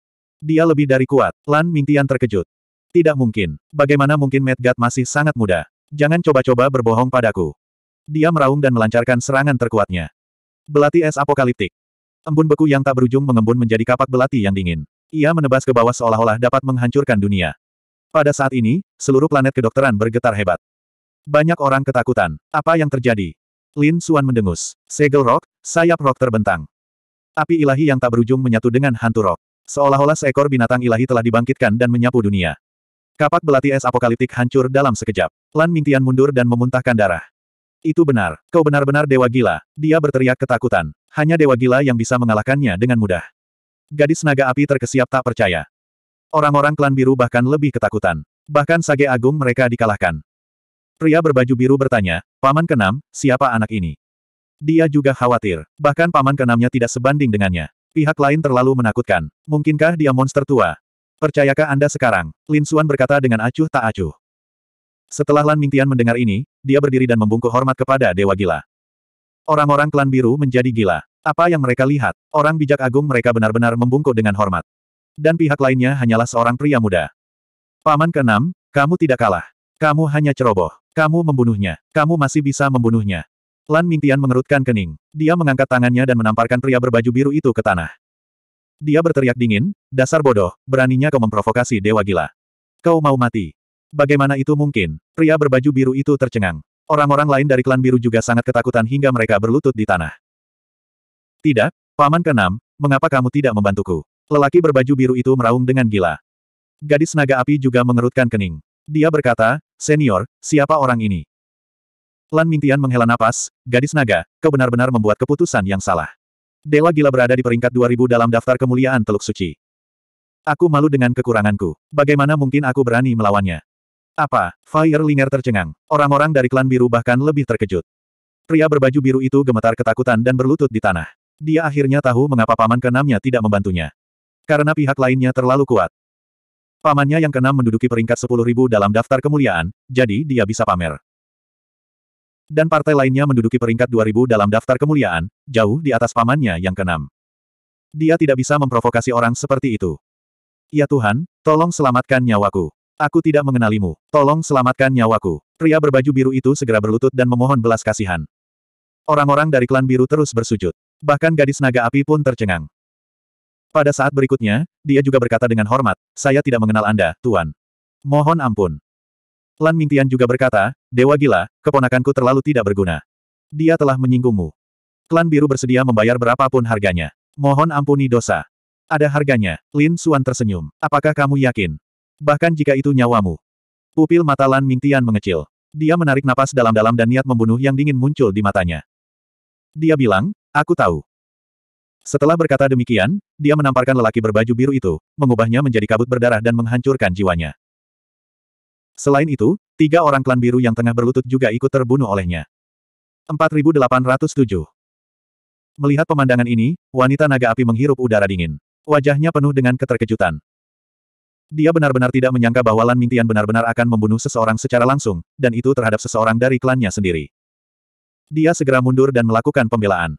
Dia lebih dari kuat, Lan Mingtian terkejut. Tidak mungkin. Bagaimana mungkin Medgat masih sangat muda? Jangan coba-coba berbohong padaku. Dia meraung dan melancarkan serangan terkuatnya. Belati es apokaliptik. Embun beku yang tak berujung mengembun menjadi kapak belati yang dingin. Ia menebas ke bawah seolah-olah dapat menghancurkan dunia. Pada saat ini, seluruh planet kedokteran bergetar hebat. Banyak orang ketakutan. Apa yang terjadi? Lin Suan mendengus. Segel rok, sayap rok terbentang. Api ilahi yang tak berujung menyatu dengan hantu rok. Seolah-olah seekor binatang ilahi telah dibangkitkan dan menyapu dunia. Kapak belati es apokaliptik hancur dalam sekejap. Lan Mingtian mundur dan memuntahkan darah. Itu benar. Kau benar-benar dewa gila. Dia berteriak ketakutan. Hanya dewa gila yang bisa mengalahkannya dengan mudah. Gadis naga api terkesiap tak percaya. Orang-orang klan biru bahkan lebih ketakutan. Bahkan sage agung mereka dikalahkan. Pria berbaju biru bertanya, Paman Kenam, siapa anak ini? Dia juga khawatir. Bahkan paman Kenamnya tidak sebanding dengannya. Pihak lain terlalu menakutkan. Mungkinkah dia monster tua? Percayakah Anda sekarang? Lin Suan berkata dengan acuh tak acuh. Setelah Lan Mingtian mendengar ini, dia berdiri dan membungkuk hormat kepada Dewa Gila. Orang-orang klan biru menjadi gila. Apa yang mereka lihat? Orang bijak agung mereka benar-benar membungkuk dengan hormat. Dan pihak lainnya hanyalah seorang pria muda. Paman keenam, kamu tidak kalah. Kamu hanya ceroboh. Kamu membunuhnya. Kamu masih bisa membunuhnya. Lan Mingtian mengerutkan kening. Dia mengangkat tangannya dan menamparkan pria berbaju biru itu ke tanah. Dia berteriak dingin, dasar bodoh, beraninya kau memprovokasi dewa gila. Kau mau mati. Bagaimana itu mungkin? Pria berbaju biru itu tercengang. Orang-orang lain dari klan biru juga sangat ketakutan hingga mereka berlutut di tanah. Tidak, paman keenam, mengapa kamu tidak membantuku? Lelaki berbaju biru itu meraung dengan gila. Gadis naga api juga mengerutkan kening. Dia berkata, senior, siapa orang ini? Lan Mingtian menghela napas, gadis naga, kau benar-benar membuat keputusan yang salah. Dewa gila berada di peringkat 2000 dalam daftar kemuliaan Teluk Suci. Aku malu dengan kekuranganku. Bagaimana mungkin aku berani melawannya? Apa? Fire Firelinger tercengang. Orang-orang dari klan biru bahkan lebih terkejut. Pria berbaju biru itu gemetar ketakutan dan berlutut di tanah. Dia akhirnya tahu mengapa paman keenamnya tidak membantunya. Karena pihak lainnya terlalu kuat. Pamannya yang keenam menduduki peringkat 10.000 dalam daftar kemuliaan, jadi dia bisa pamer. Dan partai lainnya menduduki peringkat 2000 dalam daftar kemuliaan, jauh di atas pamannya yang keenam. Dia tidak bisa memprovokasi orang seperti itu. Ya Tuhan, tolong selamatkan nyawaku. Aku tidak mengenalimu. Tolong selamatkan nyawaku. Pria berbaju biru itu segera berlutut dan memohon belas kasihan. Orang-orang dari klan biru terus bersujud. Bahkan gadis naga api pun tercengang. Pada saat berikutnya, dia juga berkata dengan hormat, saya tidak mengenal Anda, Tuan. Mohon ampun. Lan Mingtian juga berkata, Dewa gila, keponakanku terlalu tidak berguna. Dia telah menyinggungmu. Klan biru bersedia membayar berapapun harganya. Mohon ampuni dosa. Ada harganya, Lin Suan tersenyum. Apakah kamu yakin? Bahkan jika itu nyawamu. Pupil mata Lan Mingtian mengecil. Dia menarik napas dalam-dalam dan niat membunuh yang dingin muncul di matanya. Dia bilang, aku tahu. Setelah berkata demikian, dia menamparkan lelaki berbaju biru itu, mengubahnya menjadi kabut berdarah dan menghancurkan jiwanya. Selain itu, Tiga orang klan biru yang tengah berlutut juga ikut terbunuh olehnya. 4807 Melihat pemandangan ini, wanita naga api menghirup udara dingin. Wajahnya penuh dengan keterkejutan. Dia benar-benar tidak menyangka bahwa Lan Mingtian benar-benar akan membunuh seseorang secara langsung, dan itu terhadap seseorang dari klannya sendiri. Dia segera mundur dan melakukan pembelaan.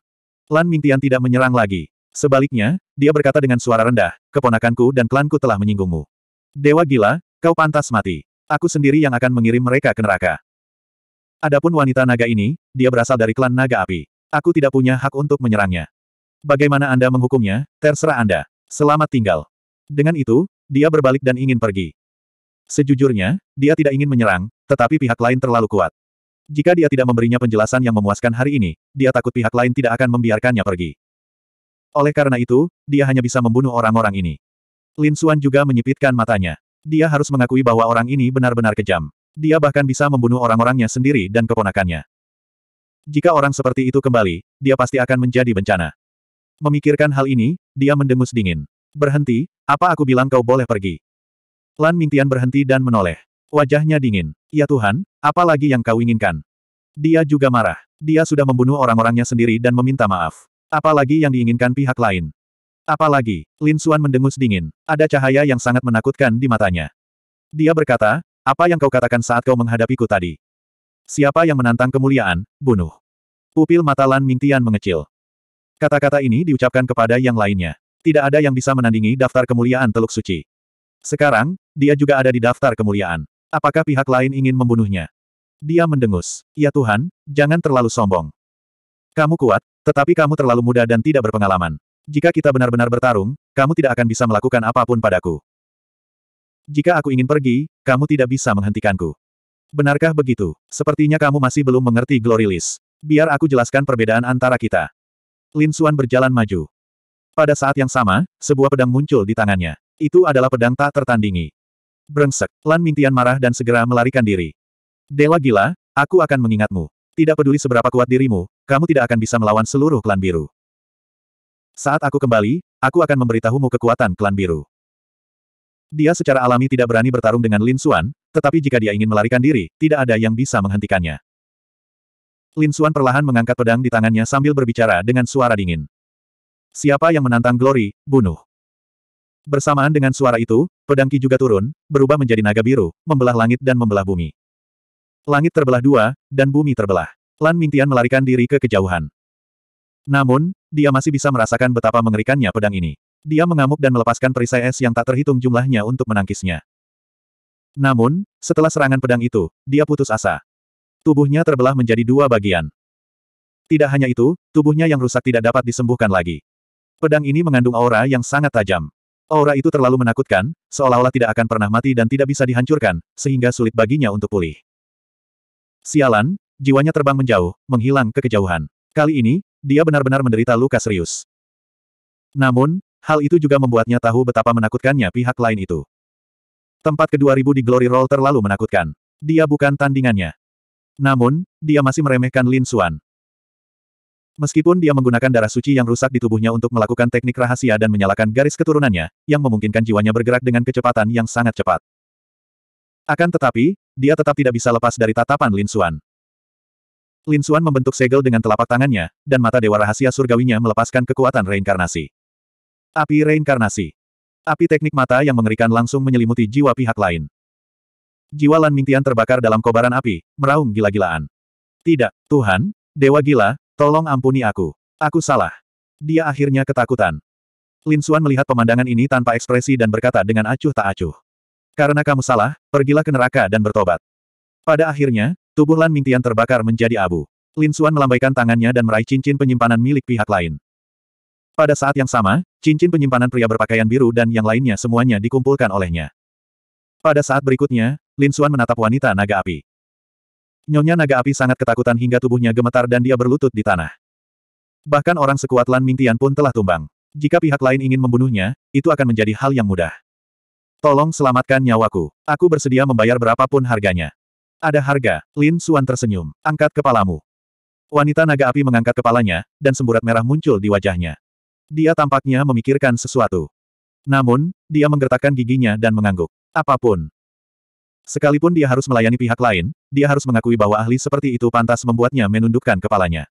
Lan Mingtian tidak menyerang lagi. Sebaliknya, dia berkata dengan suara rendah, keponakanku dan klanku telah menyinggungmu. Dewa gila, kau pantas mati. Aku sendiri yang akan mengirim mereka ke neraka. Adapun wanita naga ini, dia berasal dari klan naga api. Aku tidak punya hak untuk menyerangnya. Bagaimana Anda menghukumnya, terserah Anda. Selamat tinggal. Dengan itu, dia berbalik dan ingin pergi. Sejujurnya, dia tidak ingin menyerang, tetapi pihak lain terlalu kuat. Jika dia tidak memberinya penjelasan yang memuaskan hari ini, dia takut pihak lain tidak akan membiarkannya pergi. Oleh karena itu, dia hanya bisa membunuh orang-orang ini. Lin Xuan juga menyipitkan matanya. Dia harus mengakui bahwa orang ini benar-benar kejam. Dia bahkan bisa membunuh orang-orangnya sendiri dan keponakannya. Jika orang seperti itu kembali, dia pasti akan menjadi bencana. Memikirkan hal ini, dia mendengus dingin. Berhenti, apa aku bilang kau boleh pergi? Lan Mingtian berhenti dan menoleh. Wajahnya dingin. Ya Tuhan, apa lagi yang kau inginkan? Dia juga marah. Dia sudah membunuh orang-orangnya sendiri dan meminta maaf. Apalagi yang diinginkan pihak lain. Apalagi, Lin Suan mendengus dingin. Ada cahaya yang sangat menakutkan di matanya. Dia berkata, apa yang kau katakan saat kau menghadapiku tadi? Siapa yang menantang kemuliaan, bunuh. Pupil mata Lan Mingtian mengecil. Kata-kata ini diucapkan kepada yang lainnya. Tidak ada yang bisa menandingi daftar kemuliaan Teluk Suci. Sekarang, dia juga ada di daftar kemuliaan. Apakah pihak lain ingin membunuhnya? Dia mendengus. Ya Tuhan, jangan terlalu sombong. Kamu kuat, tetapi kamu terlalu muda dan tidak berpengalaman. Jika kita benar-benar bertarung, kamu tidak akan bisa melakukan apapun padaku. Jika aku ingin pergi, kamu tidak bisa menghentikanku. Benarkah begitu? Sepertinya kamu masih belum mengerti Glorilis. Biar aku jelaskan perbedaan antara kita. Lin Xuan berjalan maju. Pada saat yang sama, sebuah pedang muncul di tangannya. Itu adalah pedang tak tertandingi. Brengsek, Lan Mintian marah dan segera melarikan diri. Dewa gila, aku akan mengingatmu. Tidak peduli seberapa kuat dirimu, kamu tidak akan bisa melawan seluruh klan biru. Saat aku kembali, aku akan memberitahumu kekuatan klan biru. Dia secara alami tidak berani bertarung dengan Lin Xuan, tetapi jika dia ingin melarikan diri, tidak ada yang bisa menghentikannya. Lin Xuan perlahan mengangkat pedang di tangannya sambil berbicara dengan suara dingin. Siapa yang menantang Glory, bunuh. Bersamaan dengan suara itu, pedang Ki juga turun, berubah menjadi naga biru, membelah langit dan membelah bumi. Langit terbelah dua, dan bumi terbelah. Lan Mingtian melarikan diri ke kejauhan. Namun, dia masih bisa merasakan betapa mengerikannya pedang ini. Dia mengamuk dan melepaskan perisai es yang tak terhitung jumlahnya untuk menangkisnya. Namun, setelah serangan pedang itu, dia putus asa. Tubuhnya terbelah menjadi dua bagian. Tidak hanya itu, tubuhnya yang rusak tidak dapat disembuhkan lagi. Pedang ini mengandung aura yang sangat tajam. Aura itu terlalu menakutkan, seolah-olah tidak akan pernah mati dan tidak bisa dihancurkan, sehingga sulit baginya untuk pulih. Sialan, jiwanya terbang menjauh, menghilang ke kejauhan. Kali ini, dia benar-benar menderita luka serius. Namun, hal itu juga membuatnya tahu betapa menakutkannya pihak lain itu. Tempat ke-2000 di Glory Roll terlalu menakutkan. Dia bukan tandingannya. Namun, dia masih meremehkan Lin Xuan. Meskipun dia menggunakan darah suci yang rusak di tubuhnya untuk melakukan teknik rahasia dan menyalakan garis keturunannya, yang memungkinkan jiwanya bergerak dengan kecepatan yang sangat cepat. Akan tetapi, dia tetap tidak bisa lepas dari tatapan Lin Xuan. Lin Xuan membentuk segel dengan telapak tangannya, dan mata dewa rahasia surgawinya melepaskan kekuatan reinkarnasi. Api reinkarnasi. Api teknik mata yang mengerikan langsung menyelimuti jiwa pihak lain. Jiwa Lan Mingtian terbakar dalam kobaran api, meraung gila-gilaan. Tidak, Tuhan, Dewa Gila, tolong ampuni aku. Aku salah. Dia akhirnya ketakutan. Lin Xuan melihat pemandangan ini tanpa ekspresi dan berkata dengan acuh tak acuh. Karena kamu salah, pergilah ke neraka dan bertobat. Pada akhirnya, Tubuh Lan Mingtian terbakar menjadi abu. Lin Xuan melambaikan tangannya dan meraih cincin penyimpanan milik pihak lain. Pada saat yang sama, cincin penyimpanan pria berpakaian biru dan yang lainnya semuanya dikumpulkan olehnya. Pada saat berikutnya, Lin Xuan menatap wanita naga api. Nyonya naga api sangat ketakutan hingga tubuhnya gemetar dan dia berlutut di tanah. Bahkan orang sekuat Lan Mingtian pun telah tumbang. Jika pihak lain ingin membunuhnya, itu akan menjadi hal yang mudah. Tolong selamatkan nyawaku. Aku bersedia membayar berapapun harganya. Ada harga, Lin Suan tersenyum. Angkat kepalamu. Wanita naga api mengangkat kepalanya, dan semburat merah muncul di wajahnya. Dia tampaknya memikirkan sesuatu. Namun, dia menggertakkan giginya dan mengangguk. Apapun. Sekalipun dia harus melayani pihak lain, dia harus mengakui bahwa ahli seperti itu pantas membuatnya menundukkan kepalanya.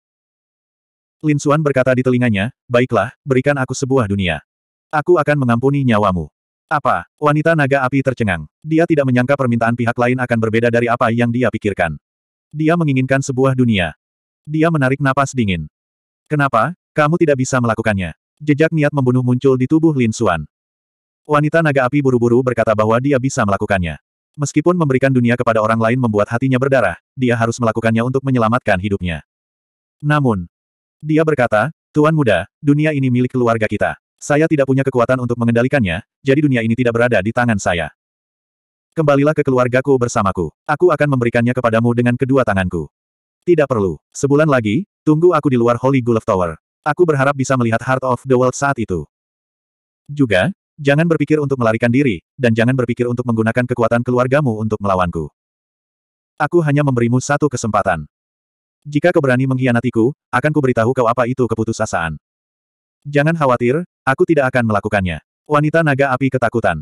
Lin Suan berkata di telinganya, Baiklah, berikan aku sebuah dunia. Aku akan mengampuni nyawamu. Apa? Wanita naga api tercengang. Dia tidak menyangka permintaan pihak lain akan berbeda dari apa yang dia pikirkan. Dia menginginkan sebuah dunia. Dia menarik napas dingin. Kenapa? Kamu tidak bisa melakukannya. Jejak niat membunuh muncul di tubuh Lin Suan. Wanita naga api buru-buru berkata bahwa dia bisa melakukannya. Meskipun memberikan dunia kepada orang lain membuat hatinya berdarah, dia harus melakukannya untuk menyelamatkan hidupnya. Namun, dia berkata, Tuan muda, dunia ini milik keluarga kita. Saya tidak punya kekuatan untuk mengendalikannya, jadi dunia ini tidak berada di tangan saya. Kembalilah ke keluargaku bersamaku. Aku akan memberikannya kepadamu dengan kedua tanganku. Tidak perlu. Sebulan lagi, tunggu aku di luar Holy Gulf Tower. Aku berharap bisa melihat Heart of the World saat itu. Juga, jangan berpikir untuk melarikan diri, dan jangan berpikir untuk menggunakan kekuatan keluargamu untuk melawanku. Aku hanya memberimu satu kesempatan. Jika kau berani mengkhianatiku, akan kuberitahu kau apa itu keputusasaan. Jangan khawatir, aku tidak akan melakukannya. Wanita naga api ketakutan.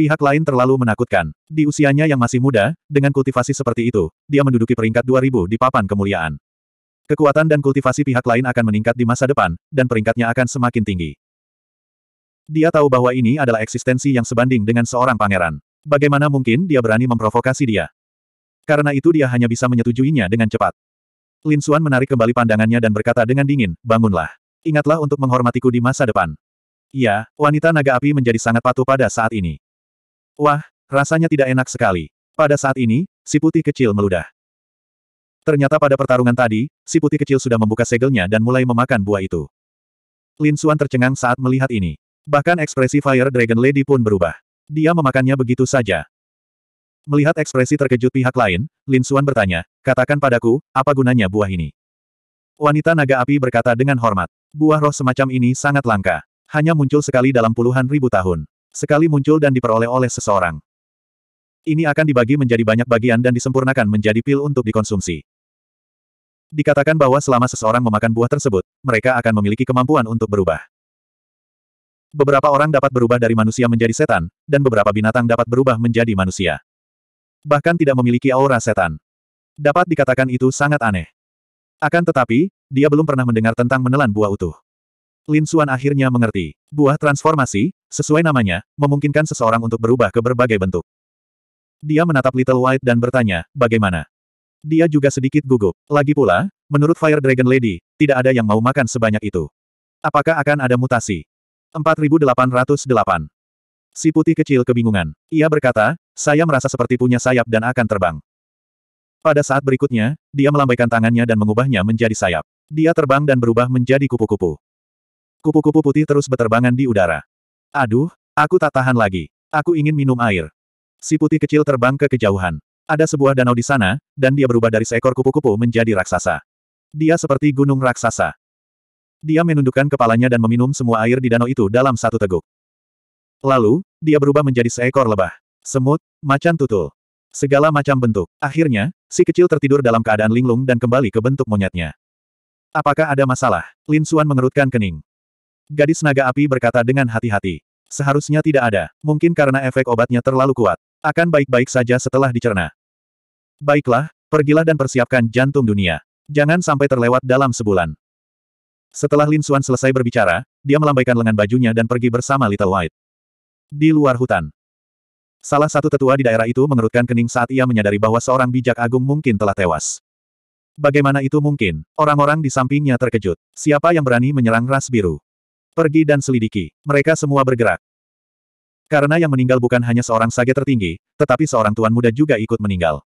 Pihak lain terlalu menakutkan. Di usianya yang masih muda, dengan kultivasi seperti itu, dia menduduki peringkat 2000 di papan kemuliaan. Kekuatan dan kultivasi pihak lain akan meningkat di masa depan, dan peringkatnya akan semakin tinggi. Dia tahu bahwa ini adalah eksistensi yang sebanding dengan seorang pangeran. Bagaimana mungkin dia berani memprovokasi dia? Karena itu dia hanya bisa menyetujuinya dengan cepat. Lin Xuan menarik kembali pandangannya dan berkata dengan dingin, bangunlah. Ingatlah untuk menghormatiku di masa depan. Iya, wanita naga api menjadi sangat patuh pada saat ini. Wah, rasanya tidak enak sekali. Pada saat ini, si putih kecil meludah. Ternyata pada pertarungan tadi, si putih kecil sudah membuka segelnya dan mulai memakan buah itu. Lin Suan tercengang saat melihat ini. Bahkan ekspresi Fire Dragon Lady pun berubah. Dia memakannya begitu saja. Melihat ekspresi terkejut pihak lain, Lin Suan bertanya, katakan padaku, apa gunanya buah ini? Wanita naga api berkata dengan hormat. Buah roh semacam ini sangat langka. Hanya muncul sekali dalam puluhan ribu tahun. Sekali muncul dan diperoleh oleh seseorang. Ini akan dibagi menjadi banyak bagian dan disempurnakan menjadi pil untuk dikonsumsi. Dikatakan bahwa selama seseorang memakan buah tersebut, mereka akan memiliki kemampuan untuk berubah. Beberapa orang dapat berubah dari manusia menjadi setan, dan beberapa binatang dapat berubah menjadi manusia. Bahkan tidak memiliki aura setan. Dapat dikatakan itu sangat aneh. Akan tetapi, dia belum pernah mendengar tentang menelan buah utuh. Lin Xuan akhirnya mengerti. Buah transformasi, sesuai namanya, memungkinkan seseorang untuk berubah ke berbagai bentuk. Dia menatap Little White dan bertanya, bagaimana? Dia juga sedikit gugup. Lagi pula, menurut Fire Dragon Lady, tidak ada yang mau makan sebanyak itu. Apakah akan ada mutasi? 4808 Si putih kecil kebingungan. Ia berkata, saya merasa seperti punya sayap dan akan terbang. Pada saat berikutnya, dia melambaikan tangannya dan mengubahnya menjadi sayap. Dia terbang dan berubah menjadi kupu-kupu. Kupu-kupu putih terus berterbangan di udara. Aduh, aku tak tahan lagi. Aku ingin minum air. Si putih kecil terbang ke kejauhan. Ada sebuah danau di sana, dan dia berubah dari seekor kupu-kupu menjadi raksasa. Dia seperti gunung raksasa. Dia menundukkan kepalanya dan meminum semua air di danau itu dalam satu teguk. Lalu, dia berubah menjadi seekor lebah. Semut, macan tutul. Segala macam bentuk. Akhirnya, si kecil tertidur dalam keadaan linglung dan kembali ke bentuk monyetnya. Apakah ada masalah? Lin Suan mengerutkan kening. Gadis naga api berkata dengan hati-hati. Seharusnya tidak ada, mungkin karena efek obatnya terlalu kuat. Akan baik-baik saja setelah dicerna. Baiklah, pergilah dan persiapkan jantung dunia. Jangan sampai terlewat dalam sebulan. Setelah Lin Suan selesai berbicara, dia melambaikan lengan bajunya dan pergi bersama Little White. Di luar hutan, Salah satu tetua di daerah itu mengerutkan kening saat ia menyadari bahwa seorang bijak agung mungkin telah tewas. Bagaimana itu mungkin? Orang-orang di sampingnya terkejut. Siapa yang berani menyerang ras biru? Pergi dan selidiki. Mereka semua bergerak. Karena yang meninggal bukan hanya seorang sage tertinggi, tetapi seorang tuan muda juga ikut meninggal.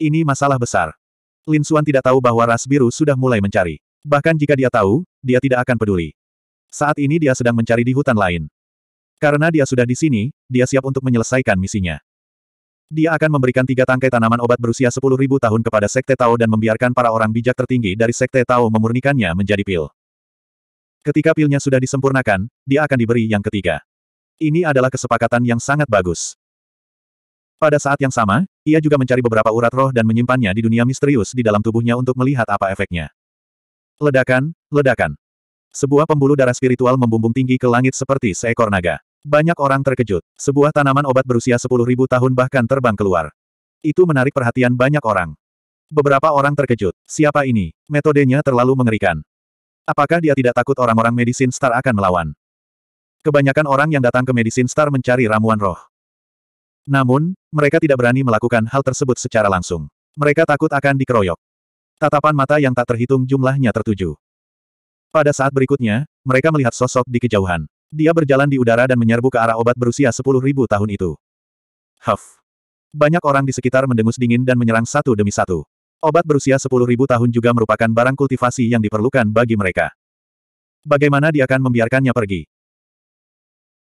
Ini masalah besar. Lin Xuan tidak tahu bahwa ras biru sudah mulai mencari. Bahkan jika dia tahu, dia tidak akan peduli. Saat ini dia sedang mencari di hutan lain. Karena dia sudah di sini, dia siap untuk menyelesaikan misinya. Dia akan memberikan tiga tangkai tanaman obat berusia 10.000 tahun kepada Sekte Tao dan membiarkan para orang bijak tertinggi dari Sekte Tao memurnikannya menjadi pil. Ketika pilnya sudah disempurnakan, dia akan diberi yang ketiga. Ini adalah kesepakatan yang sangat bagus. Pada saat yang sama, ia juga mencari beberapa urat roh dan menyimpannya di dunia misterius di dalam tubuhnya untuk melihat apa efeknya. Ledakan, ledakan. Sebuah pembuluh darah spiritual membumbung tinggi ke langit seperti seekor naga. Banyak orang terkejut. Sebuah tanaman obat berusia 10.000 tahun bahkan terbang keluar. Itu menarik perhatian banyak orang. Beberapa orang terkejut. Siapa ini? Metodenya terlalu mengerikan. Apakah dia tidak takut orang-orang Medicine Star akan melawan? Kebanyakan orang yang datang ke Medicine Star mencari ramuan roh. Namun, mereka tidak berani melakukan hal tersebut secara langsung. Mereka takut akan dikeroyok. Tatapan mata yang tak terhitung jumlahnya tertuju. Pada saat berikutnya, mereka melihat sosok di kejauhan. Dia berjalan di udara dan menyerbu ke arah obat berusia 10.000 tahun itu. Huff. Banyak orang di sekitar mendengus dingin dan menyerang satu demi satu. Obat berusia 10.000 tahun juga merupakan barang kultivasi yang diperlukan bagi mereka. Bagaimana dia akan membiarkannya pergi?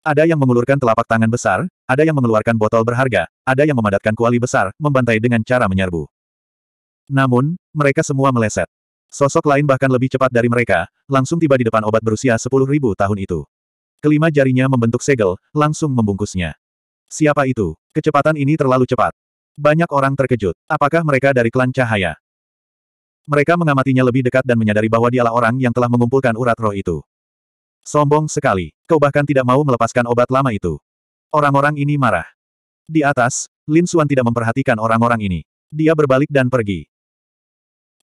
Ada yang mengulurkan telapak tangan besar, ada yang mengeluarkan botol berharga, ada yang memadatkan kuali besar, membantai dengan cara menyerbu. Namun, mereka semua meleset. Sosok lain bahkan lebih cepat dari mereka, langsung tiba di depan obat berusia 10.000 tahun itu. Kelima jarinya membentuk segel, langsung membungkusnya. Siapa itu? Kecepatan ini terlalu cepat. Banyak orang terkejut. Apakah mereka dari klan cahaya? Mereka mengamatinya lebih dekat dan menyadari bahwa dialah orang yang telah mengumpulkan urat roh itu. Sombong sekali. Kau bahkan tidak mau melepaskan obat lama itu. Orang-orang ini marah. Di atas, Lin Xuan tidak memperhatikan orang-orang ini. Dia berbalik dan pergi.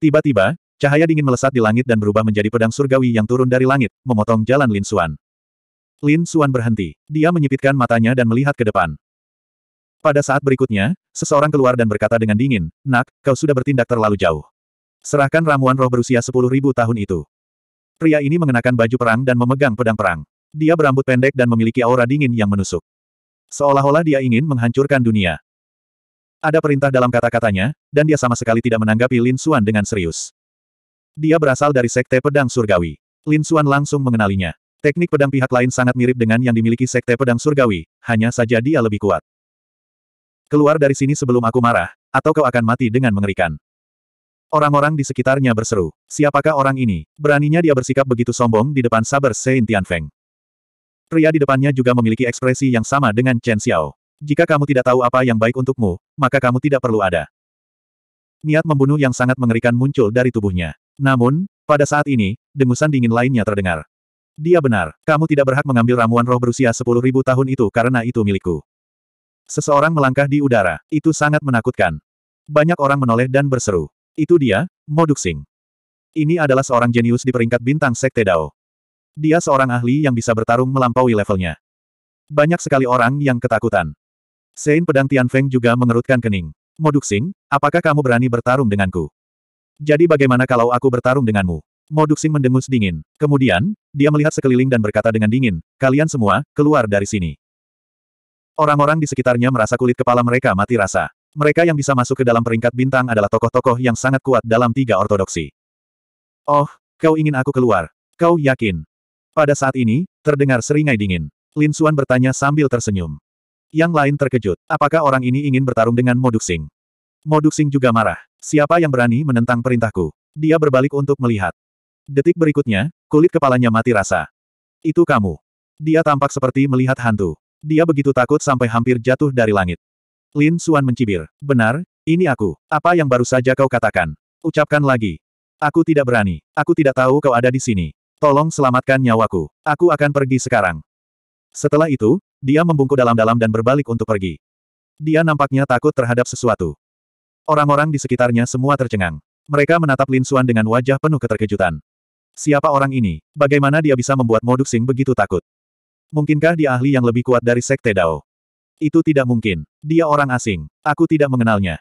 Tiba-tiba, cahaya dingin melesat di langit dan berubah menjadi pedang surgawi yang turun dari langit, memotong jalan Lin Xuan. Lin Suan berhenti. Dia menyipitkan matanya dan melihat ke depan. Pada saat berikutnya, seseorang keluar dan berkata dengan dingin, Nak, kau sudah bertindak terlalu jauh. Serahkan ramuan roh berusia 10.000 tahun itu. Pria ini mengenakan baju perang dan memegang pedang perang. Dia berambut pendek dan memiliki aura dingin yang menusuk. Seolah-olah dia ingin menghancurkan dunia. Ada perintah dalam kata-katanya, dan dia sama sekali tidak menanggapi Lin Suan dengan serius. Dia berasal dari Sekte Pedang Surgawi. Lin Suan langsung mengenalinya. Teknik pedang pihak lain sangat mirip dengan yang dimiliki Sekte Pedang Surgawi, hanya saja dia lebih kuat. Keluar dari sini sebelum aku marah, atau kau akan mati dengan mengerikan. Orang-orang di sekitarnya berseru, siapakah orang ini? Beraninya dia bersikap begitu sombong di depan saber Saint Tianfeng. Pria di depannya juga memiliki ekspresi yang sama dengan Chen Xiao. Jika kamu tidak tahu apa yang baik untukmu, maka kamu tidak perlu ada. Niat membunuh yang sangat mengerikan muncul dari tubuhnya. Namun, pada saat ini, dengusan dingin lainnya terdengar. Dia benar, kamu tidak berhak mengambil ramuan roh berusia sepuluh ribu tahun itu karena itu milikku. Seseorang melangkah di udara, itu sangat menakutkan. Banyak orang menoleh dan berseru. Itu dia, Moduk Ini adalah seorang jenius di peringkat bintang Sekte Dao. Dia seorang ahli yang bisa bertarung melampaui levelnya. Banyak sekali orang yang ketakutan. Sein Pedang Tian Feng juga mengerutkan kening. Moduk apakah kamu berani bertarung denganku? Jadi bagaimana kalau aku bertarung denganmu? Moduxing mendengus dingin. Kemudian, dia melihat sekeliling dan berkata dengan dingin, kalian semua, keluar dari sini. Orang-orang di sekitarnya merasa kulit kepala mereka mati rasa. Mereka yang bisa masuk ke dalam peringkat bintang adalah tokoh-tokoh yang sangat kuat dalam tiga ortodoksi. Oh, kau ingin aku keluar? Kau yakin? Pada saat ini, terdengar seringai dingin. Lin Xuan bertanya sambil tersenyum. Yang lain terkejut, apakah orang ini ingin bertarung dengan Moduk Moduxing juga marah. Siapa yang berani menentang perintahku? Dia berbalik untuk melihat. Detik berikutnya, kulit kepalanya mati rasa. Itu kamu. Dia tampak seperti melihat hantu. Dia begitu takut sampai hampir jatuh dari langit. Lin Suan mencibir. Benar, ini aku. Apa yang baru saja kau katakan? Ucapkan lagi. Aku tidak berani. Aku tidak tahu kau ada di sini. Tolong selamatkan nyawaku. Aku akan pergi sekarang. Setelah itu, dia membungkuk dalam-dalam dan berbalik untuk pergi. Dia nampaknya takut terhadap sesuatu. Orang-orang di sekitarnya semua tercengang. Mereka menatap Lin Suan dengan wajah penuh keterkejutan. Siapa orang ini? Bagaimana dia bisa membuat Moduxing begitu takut? Mungkinkah dia ahli yang lebih kuat dari Sekte Dao? Itu tidak mungkin. Dia orang asing. Aku tidak mengenalnya.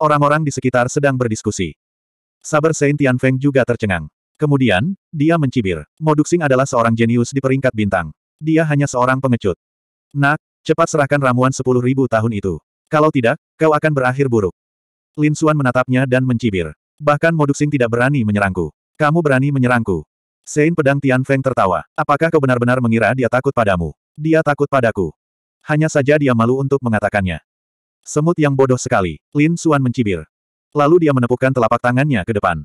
Orang-orang di sekitar sedang berdiskusi. Saber Saint Feng juga tercengang. Kemudian, dia mencibir. Moduxing adalah seorang jenius di peringkat bintang. Dia hanya seorang pengecut. Nak, cepat serahkan ramuan sepuluh ribu tahun itu. Kalau tidak, kau akan berakhir buruk. Lin Xuan menatapnya dan mencibir. Bahkan Moduxing tidak berani menyerangku. Kamu berani menyerangku. Sein Pedang Tian Feng tertawa. Apakah kau benar-benar mengira dia takut padamu? Dia takut padaku. Hanya saja dia malu untuk mengatakannya. Semut yang bodoh sekali. Lin Suan mencibir. Lalu dia menepukkan telapak tangannya ke depan.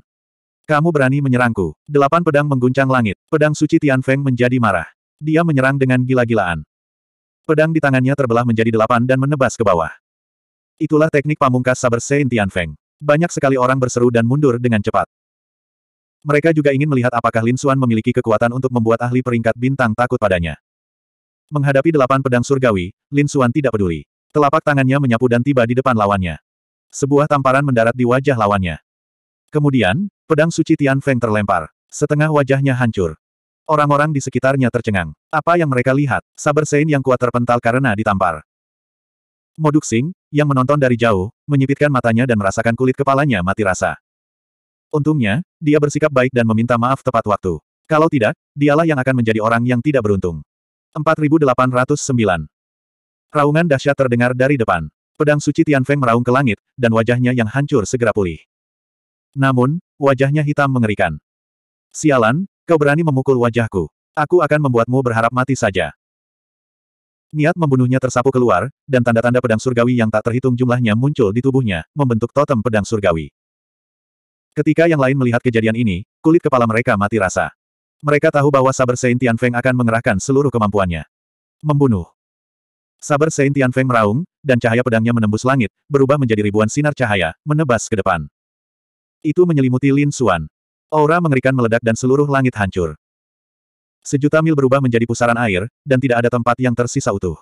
Kamu berani menyerangku. Delapan pedang mengguncang langit. Pedang suci Tian Feng menjadi marah. Dia menyerang dengan gila-gilaan. Pedang di tangannya terbelah menjadi delapan dan menebas ke bawah. Itulah teknik pamungkas saber Sein Tian Feng. Banyak sekali orang berseru dan mundur dengan cepat. Mereka juga ingin melihat apakah Lin Xuan memiliki kekuatan untuk membuat ahli peringkat bintang takut padanya. Menghadapi delapan pedang surgawi, Lin Xuan tidak peduli. Telapak tangannya menyapu dan tiba di depan lawannya. Sebuah tamparan mendarat di wajah lawannya. Kemudian, pedang suci Tian Feng terlempar. Setengah wajahnya hancur. Orang-orang di sekitarnya tercengang. Apa yang mereka lihat? Saber Sein yang kuat terpental karena ditampar. Moduk Sing, yang menonton dari jauh, menyipitkan matanya dan merasakan kulit kepalanya mati rasa. Untungnya, dia bersikap baik dan meminta maaf tepat waktu. Kalau tidak, dialah yang akan menjadi orang yang tidak beruntung. 4809 Raungan dahsyat terdengar dari depan. Pedang suci Tian Feng meraung ke langit, dan wajahnya yang hancur segera pulih. Namun, wajahnya hitam mengerikan. Sialan, kau berani memukul wajahku. Aku akan membuatmu berharap mati saja. Niat membunuhnya tersapu keluar, dan tanda-tanda pedang surgawi yang tak terhitung jumlahnya muncul di tubuhnya, membentuk totem pedang surgawi. Ketika yang lain melihat kejadian ini, kulit kepala mereka mati rasa. Mereka tahu bahwa Saber Saint Tianfeng akan mengerahkan seluruh kemampuannya. Membunuh. Saber Saint Tianfeng meraung, dan cahaya pedangnya menembus langit, berubah menjadi ribuan sinar cahaya, menebas ke depan. Itu menyelimuti Lin Xuan. Aura mengerikan meledak dan seluruh langit hancur. Sejuta mil berubah menjadi pusaran air, dan tidak ada tempat yang tersisa utuh.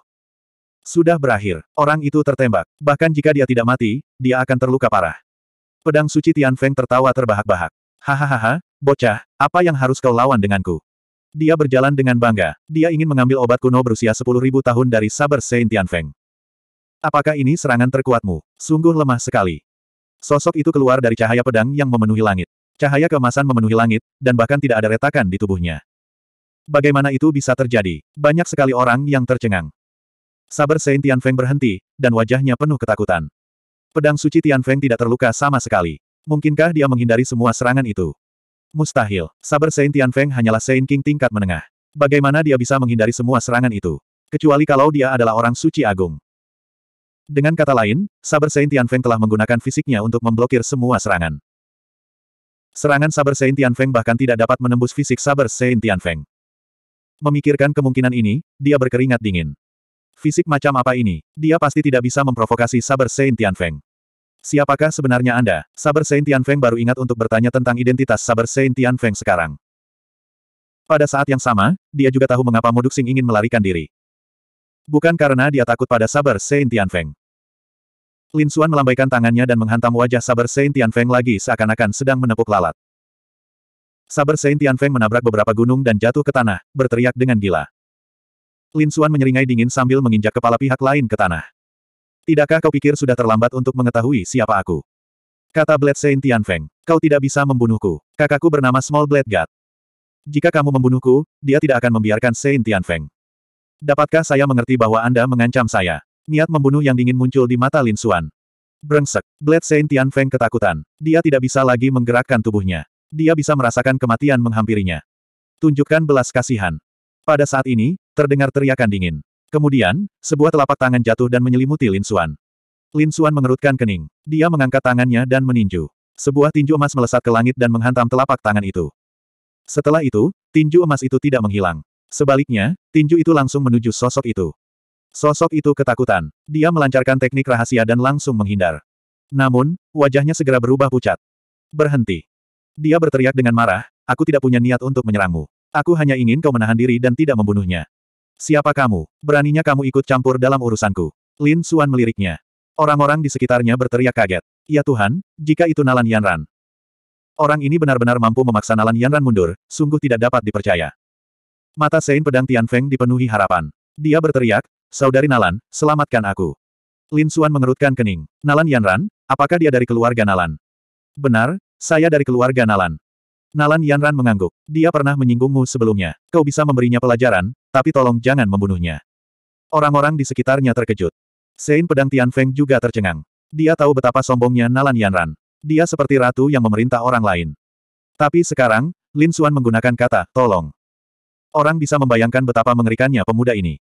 Sudah berakhir, orang itu tertembak. Bahkan jika dia tidak mati, dia akan terluka parah. Pedang suci Tian Feng tertawa terbahak-bahak. Hahaha, bocah, apa yang harus kau lawan denganku? Dia berjalan dengan bangga. Dia ingin mengambil obat kuno berusia 10.000 tahun dari Saber Saint Feng. Apakah ini serangan terkuatmu? Sungguh lemah sekali. Sosok itu keluar dari cahaya pedang yang memenuhi langit. Cahaya keemasan memenuhi langit, dan bahkan tidak ada retakan di tubuhnya. Bagaimana itu bisa terjadi? Banyak sekali orang yang tercengang. Saber Saint Feng berhenti, dan wajahnya penuh ketakutan. Pedang suci Tian Feng tidak terluka sama sekali. Mungkinkah dia menghindari semua serangan itu? Mustahil. Saber Saint Tian Feng hanyalah Saint King tingkat menengah. Bagaimana dia bisa menghindari semua serangan itu? Kecuali kalau dia adalah orang suci agung. Dengan kata lain, Saber Saint Tian Feng telah menggunakan fisiknya untuk memblokir semua serangan. Serangan Saber Saint Tian Feng bahkan tidak dapat menembus fisik Saber Saint Tian Feng. Memikirkan kemungkinan ini, dia berkeringat dingin. Fisik macam apa ini? Dia pasti tidak bisa memprovokasi Saber Saint Feng. Siapakah sebenarnya Anda? Saber Saint Feng baru ingat untuk bertanya tentang identitas Saber Saint Feng sekarang. Pada saat yang sama, dia juga tahu mengapa Muduk Sing ingin melarikan diri. Bukan karena dia takut pada Saber Saint Feng. Lin Xuan melambaikan tangannya dan menghantam wajah Saber Saint Feng lagi seakan-akan sedang menepuk lalat. Saber Saint Feng menabrak beberapa gunung dan jatuh ke tanah, berteriak dengan gila. Lin Suan menyeringai dingin sambil menginjak kepala pihak lain ke tanah. Tidakkah kau pikir sudah terlambat untuk mengetahui siapa aku? Kata Blade Saint Feng. kau tidak bisa membunuhku. Kakakku bernama Small Blade God. Jika kamu membunuhku, dia tidak akan membiarkan Saint Feng. Dapatkah saya mengerti bahwa Anda mengancam saya? Niat membunuh yang dingin muncul di mata Lin Suan. Brengsek, Blade Saint Feng ketakutan. Dia tidak bisa lagi menggerakkan tubuhnya. Dia bisa merasakan kematian menghampirinya. Tunjukkan belas kasihan. Pada saat ini, terdengar teriakan dingin. Kemudian, sebuah telapak tangan jatuh dan menyelimuti Lin Xuan. Lin Xuan mengerutkan kening. Dia mengangkat tangannya dan meninju. Sebuah tinju emas melesat ke langit dan menghantam telapak tangan itu. Setelah itu, tinju emas itu tidak menghilang. Sebaliknya, tinju itu langsung menuju sosok itu. Sosok itu ketakutan. Dia melancarkan teknik rahasia dan langsung menghindar. Namun, wajahnya segera berubah pucat. Berhenti. Dia berteriak dengan marah, aku tidak punya niat untuk menyerangmu. Aku hanya ingin kau menahan diri dan tidak membunuhnya. Siapa kamu? Beraninya kamu ikut campur dalam urusanku? Lin Suan meliriknya. Orang-orang di sekitarnya berteriak kaget. Ya Tuhan, jika itu Nalan Yanran. Orang ini benar-benar mampu memaksa Nalan Yanran mundur, sungguh tidak dapat dipercaya. Mata Sein Pedang Tian Feng dipenuhi harapan. Dia berteriak, Saudari Nalan, selamatkan aku. Lin Suan mengerutkan kening. Nalan Yanran, apakah dia dari keluarga Nalan? Benar, saya dari keluarga Nalan. Nalan Yanran mengangguk. Dia pernah menyinggungmu sebelumnya. Kau bisa memberinya pelajaran, tapi tolong jangan membunuhnya. Orang-orang di sekitarnya terkejut. Sein Pedang Tian Feng juga tercengang. Dia tahu betapa sombongnya Nalan Yanran. Dia seperti ratu yang memerintah orang lain. Tapi sekarang, Lin Xuan menggunakan kata, tolong. Orang bisa membayangkan betapa mengerikannya pemuda ini.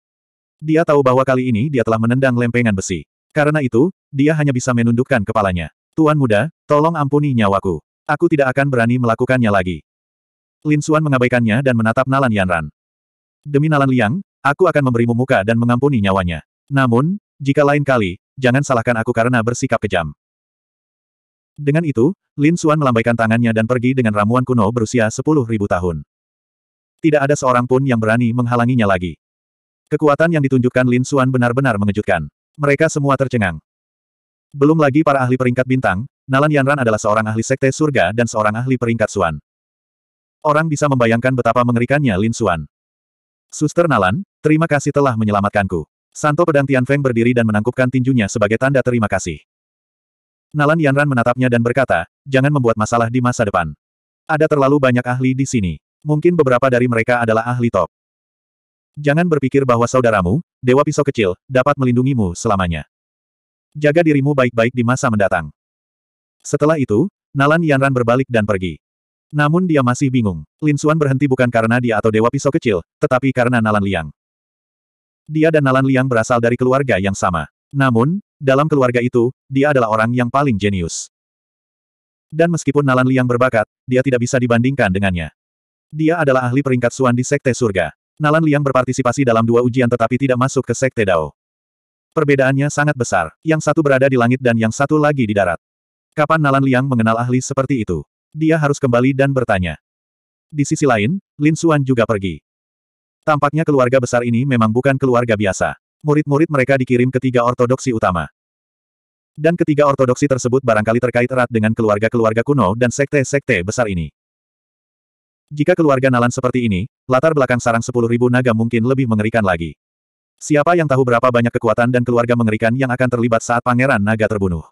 Dia tahu bahwa kali ini dia telah menendang lempengan besi. Karena itu, dia hanya bisa menundukkan kepalanya. Tuan muda, tolong ampuni nyawaku. Aku tidak akan berani melakukannya lagi. Lin Xuan mengabaikannya dan menatap Nalan Yanran. Demi Nalan Liang, aku akan memberimu muka dan mengampuni nyawanya. Namun, jika lain kali, jangan salahkan aku karena bersikap kejam. Dengan itu, Lin Xuan melambaikan tangannya dan pergi dengan ramuan kuno berusia 10.000 tahun. Tidak ada seorang pun yang berani menghalanginya lagi. Kekuatan yang ditunjukkan Lin Xuan benar-benar mengejutkan. Mereka semua tercengang. Belum lagi para ahli peringkat bintang, Nalan Yanran adalah seorang ahli sekte surga dan seorang ahli peringkat Suan. Orang bisa membayangkan betapa mengerikannya Lin Suan. Suster Nalan, terima kasih telah menyelamatkanku. Santo Pedang Tian Feng berdiri dan menangkupkan tinjunya sebagai tanda terima kasih. Nalan Yanran menatapnya dan berkata, jangan membuat masalah di masa depan. Ada terlalu banyak ahli di sini. Mungkin beberapa dari mereka adalah ahli top. Jangan berpikir bahwa saudaramu, Dewa Pisau Kecil, dapat melindungimu selamanya. Jaga dirimu baik-baik di masa mendatang. Setelah itu, Nalan Yanran berbalik dan pergi. Namun dia masih bingung. Lin Suan berhenti bukan karena dia atau Dewa Pisau Kecil, tetapi karena Nalan Liang. Dia dan Nalan Liang berasal dari keluarga yang sama. Namun, dalam keluarga itu, dia adalah orang yang paling jenius. Dan meskipun Nalan Liang berbakat, dia tidak bisa dibandingkan dengannya. Dia adalah ahli peringkat Suan di Sekte Surga. Nalan Liang berpartisipasi dalam dua ujian tetapi tidak masuk ke Sekte Dao. Perbedaannya sangat besar, yang satu berada di langit dan yang satu lagi di darat. Kapan Nalan Liang mengenal ahli seperti itu? Dia harus kembali dan bertanya. Di sisi lain, Lin Xuan juga pergi. Tampaknya keluarga besar ini memang bukan keluarga biasa. Murid-murid mereka dikirim ke tiga ortodoksi utama. Dan ketiga ortodoksi tersebut barangkali terkait erat dengan keluarga-keluarga kuno dan sekte-sekte besar ini. Jika keluarga Nalan seperti ini, latar belakang sarang ribu naga mungkin lebih mengerikan lagi. Siapa yang tahu berapa banyak kekuatan dan keluarga mengerikan yang akan terlibat saat pangeran naga terbunuh?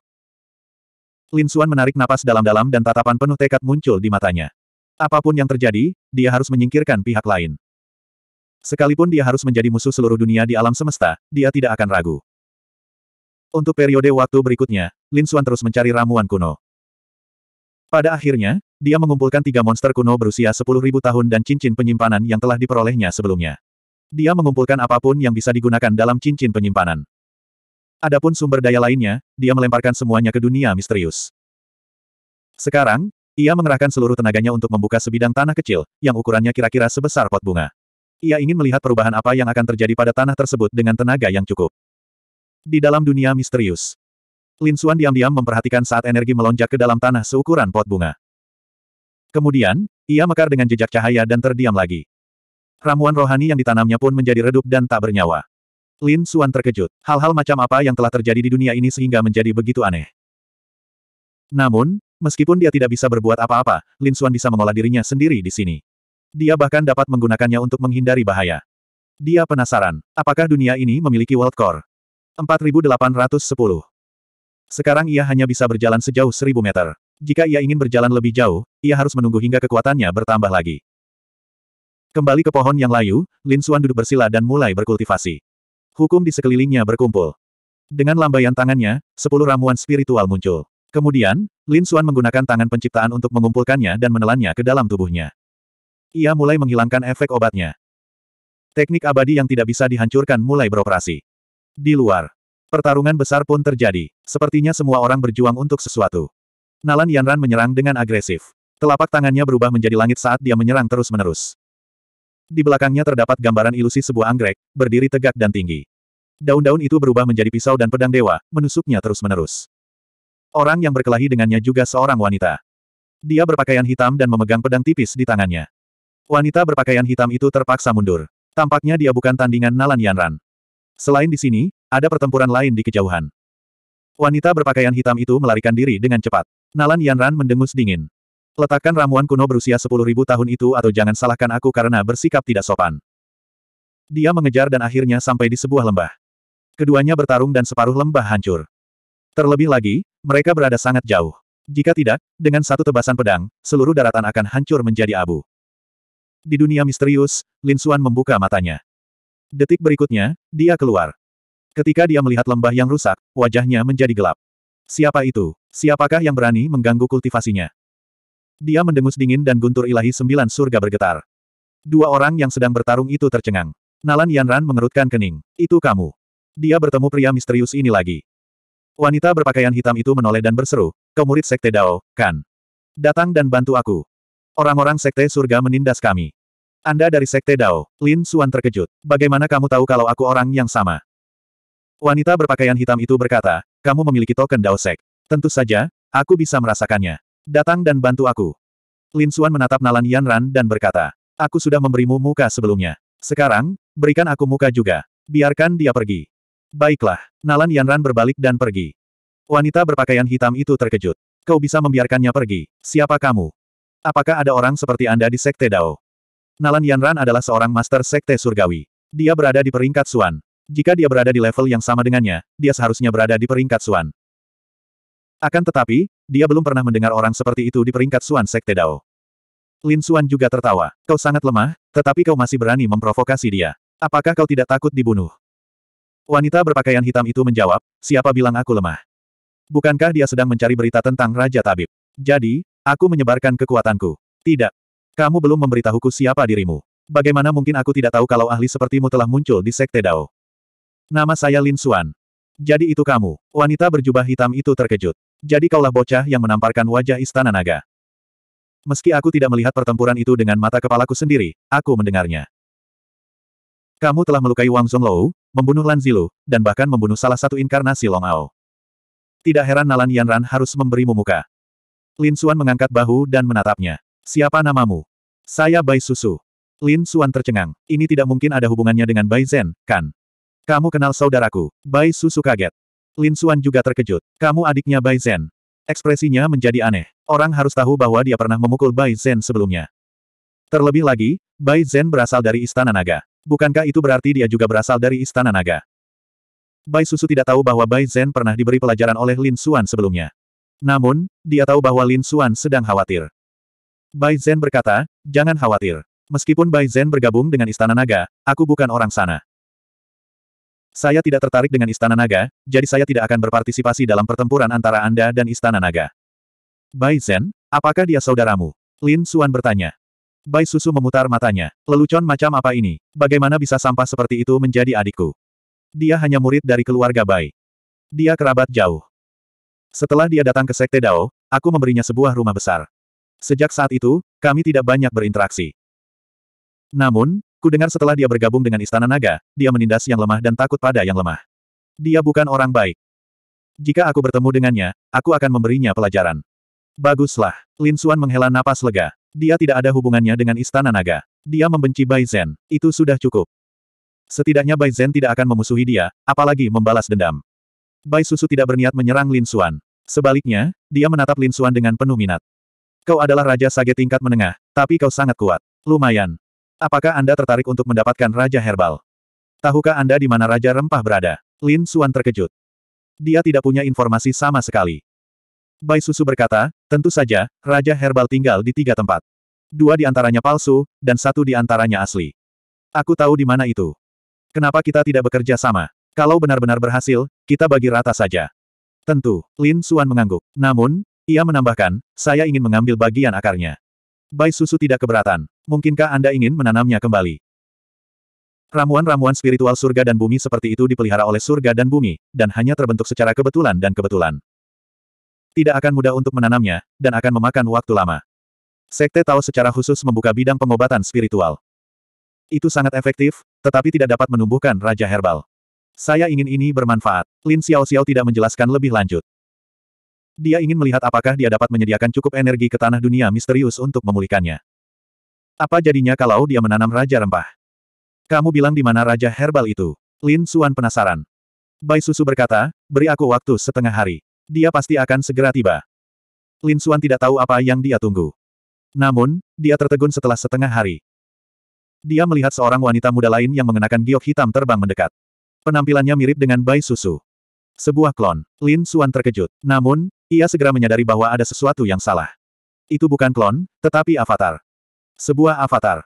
Lin Suan menarik napas dalam-dalam dan tatapan penuh tekad muncul di matanya. Apapun yang terjadi, dia harus menyingkirkan pihak lain. Sekalipun dia harus menjadi musuh seluruh dunia di alam semesta, dia tidak akan ragu. Untuk periode waktu berikutnya, Lin Suan terus mencari ramuan kuno. Pada akhirnya, dia mengumpulkan tiga monster kuno berusia 10.000 tahun dan cincin penyimpanan yang telah diperolehnya sebelumnya. Dia mengumpulkan apapun yang bisa digunakan dalam cincin penyimpanan. Adapun sumber daya lainnya, dia melemparkan semuanya ke dunia misterius. Sekarang, ia mengerahkan seluruh tenaganya untuk membuka sebidang tanah kecil, yang ukurannya kira-kira sebesar pot bunga. Ia ingin melihat perubahan apa yang akan terjadi pada tanah tersebut dengan tenaga yang cukup. Di dalam dunia misterius, Lin Xuan diam-diam memperhatikan saat energi melonjak ke dalam tanah seukuran pot bunga. Kemudian, ia mekar dengan jejak cahaya dan terdiam lagi. Ramuan rohani yang ditanamnya pun menjadi redup dan tak bernyawa. Lin Suan terkejut. Hal-hal macam apa yang telah terjadi di dunia ini sehingga menjadi begitu aneh. Namun, meskipun dia tidak bisa berbuat apa-apa, Lin Suan bisa mengolah dirinya sendiri di sini. Dia bahkan dapat menggunakannya untuk menghindari bahaya. Dia penasaran, apakah dunia ini memiliki World Core? 4810. Sekarang ia hanya bisa berjalan sejauh 1000 meter. Jika ia ingin berjalan lebih jauh, ia harus menunggu hingga kekuatannya bertambah lagi. Kembali ke pohon yang layu, Lin Suan duduk bersila dan mulai berkultivasi. Hukum di sekelilingnya berkumpul. Dengan lambaian tangannya, sepuluh ramuan spiritual muncul. Kemudian, Lin Suan menggunakan tangan penciptaan untuk mengumpulkannya dan menelannya ke dalam tubuhnya. Ia mulai menghilangkan efek obatnya. Teknik abadi yang tidak bisa dihancurkan mulai beroperasi. Di luar, pertarungan besar pun terjadi. Sepertinya semua orang berjuang untuk sesuatu. Nalan Yanran menyerang dengan agresif. Telapak tangannya berubah menjadi langit saat dia menyerang terus-menerus. Di belakangnya terdapat gambaran ilusi sebuah anggrek, berdiri tegak dan tinggi. Daun-daun itu berubah menjadi pisau dan pedang dewa, menusuknya terus-menerus. Orang yang berkelahi dengannya juga seorang wanita. Dia berpakaian hitam dan memegang pedang tipis di tangannya. Wanita berpakaian hitam itu terpaksa mundur. Tampaknya dia bukan tandingan Nalan Yanran. Selain di sini, ada pertempuran lain di kejauhan. Wanita berpakaian hitam itu melarikan diri dengan cepat. Nalan Yanran mendengus dingin. Letakkan ramuan kuno berusia 10.000 tahun itu atau jangan salahkan aku karena bersikap tidak sopan. Dia mengejar dan akhirnya sampai di sebuah lembah. Keduanya bertarung dan separuh lembah hancur. Terlebih lagi, mereka berada sangat jauh. Jika tidak, dengan satu tebasan pedang, seluruh daratan akan hancur menjadi abu. Di dunia misterius, Lin Xuan membuka matanya. Detik berikutnya, dia keluar. Ketika dia melihat lembah yang rusak, wajahnya menjadi gelap. Siapa itu? Siapakah yang berani mengganggu kultivasinya? Dia mendengus dingin dan guntur ilahi sembilan surga bergetar. Dua orang yang sedang bertarung itu tercengang. Nalan Yanran mengerutkan kening. Itu kamu. Dia bertemu pria misterius ini lagi. Wanita berpakaian hitam itu menoleh dan berseru, kau murid Sekte Dao, kan? Datang dan bantu aku. Orang-orang Sekte Surga menindas kami. Anda dari Sekte Dao, Lin Suan terkejut. Bagaimana kamu tahu kalau aku orang yang sama? Wanita berpakaian hitam itu berkata, kamu memiliki token Dao Sek. Tentu saja, aku bisa merasakannya. Datang dan bantu aku. Lin Xuan menatap Nalan Yanran dan berkata, Aku sudah memberimu muka sebelumnya. Sekarang, berikan aku muka juga. Biarkan dia pergi. Baiklah, Nalan Yanran berbalik dan pergi. Wanita berpakaian hitam itu terkejut. Kau bisa membiarkannya pergi. Siapa kamu? Apakah ada orang seperti Anda di Sekte Dao? Nalan Yanran adalah seorang master Sekte Surgawi. Dia berada di peringkat Suan. Jika dia berada di level yang sama dengannya, dia seharusnya berada di peringkat Suan. Akan tetapi, dia belum pernah mendengar orang seperti itu di peringkat Suan Sekte Dao. Lin Suan juga tertawa. Kau sangat lemah, tetapi kau masih berani memprovokasi dia. Apakah kau tidak takut dibunuh? Wanita berpakaian hitam itu menjawab, siapa bilang aku lemah? Bukankah dia sedang mencari berita tentang Raja Tabib? Jadi, aku menyebarkan kekuatanku. Tidak. Kamu belum memberitahuku siapa dirimu. Bagaimana mungkin aku tidak tahu kalau ahli sepertimu telah muncul di Sekte Dao? Nama saya Lin Suan. Jadi itu kamu. Wanita berjubah hitam itu terkejut. Jadi kaulah bocah yang menamparkan wajah istana naga. Meski aku tidak melihat pertempuran itu dengan mata kepalaku sendiri, aku mendengarnya. Kamu telah melukai Wang Zonglou, membunuh Lan Zilu, dan bahkan membunuh salah satu inkarnasi Long Ao. Tidak heran Nalan Yanran harus memberimu muka. Lin Xuan mengangkat bahu dan menatapnya. Siapa namamu? Saya Bai Susu. Lin Xuan tercengang. Ini tidak mungkin ada hubungannya dengan Bai Zen, kan? Kamu kenal saudaraku. Bai Susu kaget. Lin Xuan juga terkejut. Kamu adiknya Bai Zhen. Ekspresinya menjadi aneh. Orang harus tahu bahwa dia pernah memukul Bai Zhen sebelumnya. Terlebih lagi, Bai Zhen berasal dari Istana Naga. Bukankah itu berarti dia juga berasal dari Istana Naga? Bai Susu tidak tahu bahwa Bai Zhen pernah diberi pelajaran oleh Lin Xuan sebelumnya. Namun, dia tahu bahwa Lin Xuan sedang khawatir. Bai Zhen berkata, jangan khawatir. Meskipun Bai Zhen bergabung dengan Istana Naga, aku bukan orang sana. Saya tidak tertarik dengan Istana Naga, jadi saya tidak akan berpartisipasi dalam pertempuran antara Anda dan Istana Naga. Bai Zhen, apakah dia saudaramu? Lin Suan bertanya. Bai Susu memutar matanya. Lelucon macam apa ini? Bagaimana bisa sampah seperti itu menjadi adikku? Dia hanya murid dari keluarga Bai. Dia kerabat jauh. Setelah dia datang ke Sekte Dao, aku memberinya sebuah rumah besar. Sejak saat itu, kami tidak banyak berinteraksi. Namun, Ku dengar setelah dia bergabung dengan Istana Naga, dia menindas yang lemah dan takut pada yang lemah. Dia bukan orang baik. Jika aku bertemu dengannya, aku akan memberinya pelajaran. Baguslah. Lin Xuan menghela napas lega. Dia tidak ada hubungannya dengan Istana Naga. Dia membenci Bai Zhen. Itu sudah cukup. Setidaknya Bai Zhen tidak akan memusuhi dia, apalagi membalas dendam. Bai Susu tidak berniat menyerang Lin Xuan. Sebaliknya, dia menatap Lin Xuan dengan penuh minat. Kau adalah Raja Sage tingkat menengah, tapi kau sangat kuat. Lumayan. Apakah Anda tertarik untuk mendapatkan Raja Herbal? Tahukah Anda di mana Raja Rempah berada? Lin Suan terkejut. Dia tidak punya informasi sama sekali. Bai Susu berkata, tentu saja, Raja Herbal tinggal di tiga tempat. Dua di antaranya palsu, dan satu di antaranya asli. Aku tahu di mana itu. Kenapa kita tidak bekerja sama? Kalau benar-benar berhasil, kita bagi rata saja. Tentu, Lin Suan mengangguk. Namun, ia menambahkan, saya ingin mengambil bagian akarnya. Bai Susu tidak keberatan. Mungkinkah Anda ingin menanamnya kembali? Ramuan-ramuan spiritual surga dan bumi seperti itu dipelihara oleh surga dan bumi, dan hanya terbentuk secara kebetulan dan kebetulan. Tidak akan mudah untuk menanamnya, dan akan memakan waktu lama. Sekte Tao secara khusus membuka bidang pengobatan spiritual. Itu sangat efektif, tetapi tidak dapat menumbuhkan Raja Herbal. Saya ingin ini bermanfaat. Lin Xiao Xiao tidak menjelaskan lebih lanjut. Dia ingin melihat apakah dia dapat menyediakan cukup energi ke tanah dunia misterius untuk memulihkannya. Apa jadinya kalau dia menanam Raja Rempah? Kamu bilang di mana Raja Herbal itu? Lin Suan penasaran. Bai Susu berkata, beri aku waktu setengah hari. Dia pasti akan segera tiba. Lin Suan tidak tahu apa yang dia tunggu. Namun, dia tertegun setelah setengah hari. Dia melihat seorang wanita muda lain yang mengenakan giok hitam terbang mendekat. Penampilannya mirip dengan Bai Susu. Sebuah klon. Lin Suan terkejut. Namun, ia segera menyadari bahwa ada sesuatu yang salah. Itu bukan klon, tetapi avatar. Sebuah avatar.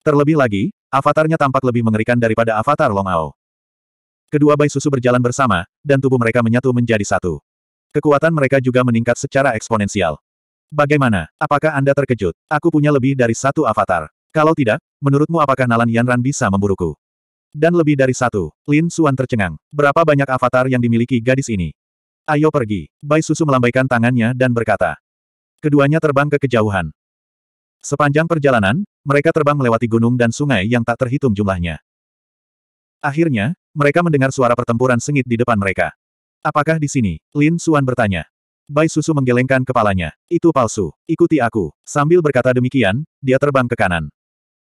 Terlebih lagi, avatarnya tampak lebih mengerikan daripada avatar Long Ao. Kedua bayi susu berjalan bersama, dan tubuh mereka menyatu menjadi satu. Kekuatan mereka juga meningkat secara eksponensial. Bagaimana? Apakah Anda terkejut? Aku punya lebih dari satu avatar. Kalau tidak, menurutmu apakah Nalan Yanran bisa memburuku? Dan lebih dari satu, Lin Suan tercengang. Berapa banyak avatar yang dimiliki gadis ini? Ayo pergi. Bai Susu melambaikan tangannya dan berkata. Keduanya terbang ke kejauhan. Sepanjang perjalanan, mereka terbang melewati gunung dan sungai yang tak terhitung jumlahnya. Akhirnya, mereka mendengar suara pertempuran sengit di depan mereka. Apakah di sini? Lin Suan bertanya. Bai Susu menggelengkan kepalanya. Itu palsu. Ikuti aku. Sambil berkata demikian, dia terbang ke kanan.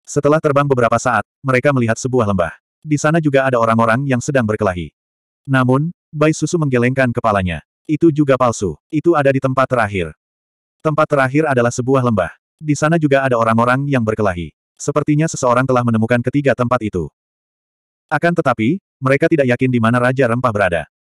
Setelah terbang beberapa saat, mereka melihat sebuah lembah. Di sana juga ada orang-orang yang sedang berkelahi. Namun, Bai Susu menggelengkan kepalanya. Itu juga palsu. Itu ada di tempat terakhir. Tempat terakhir adalah sebuah lembah. Di sana juga ada orang-orang yang berkelahi. Sepertinya seseorang telah menemukan ketiga tempat itu. Akan tetapi, mereka tidak yakin di mana Raja Rempah berada.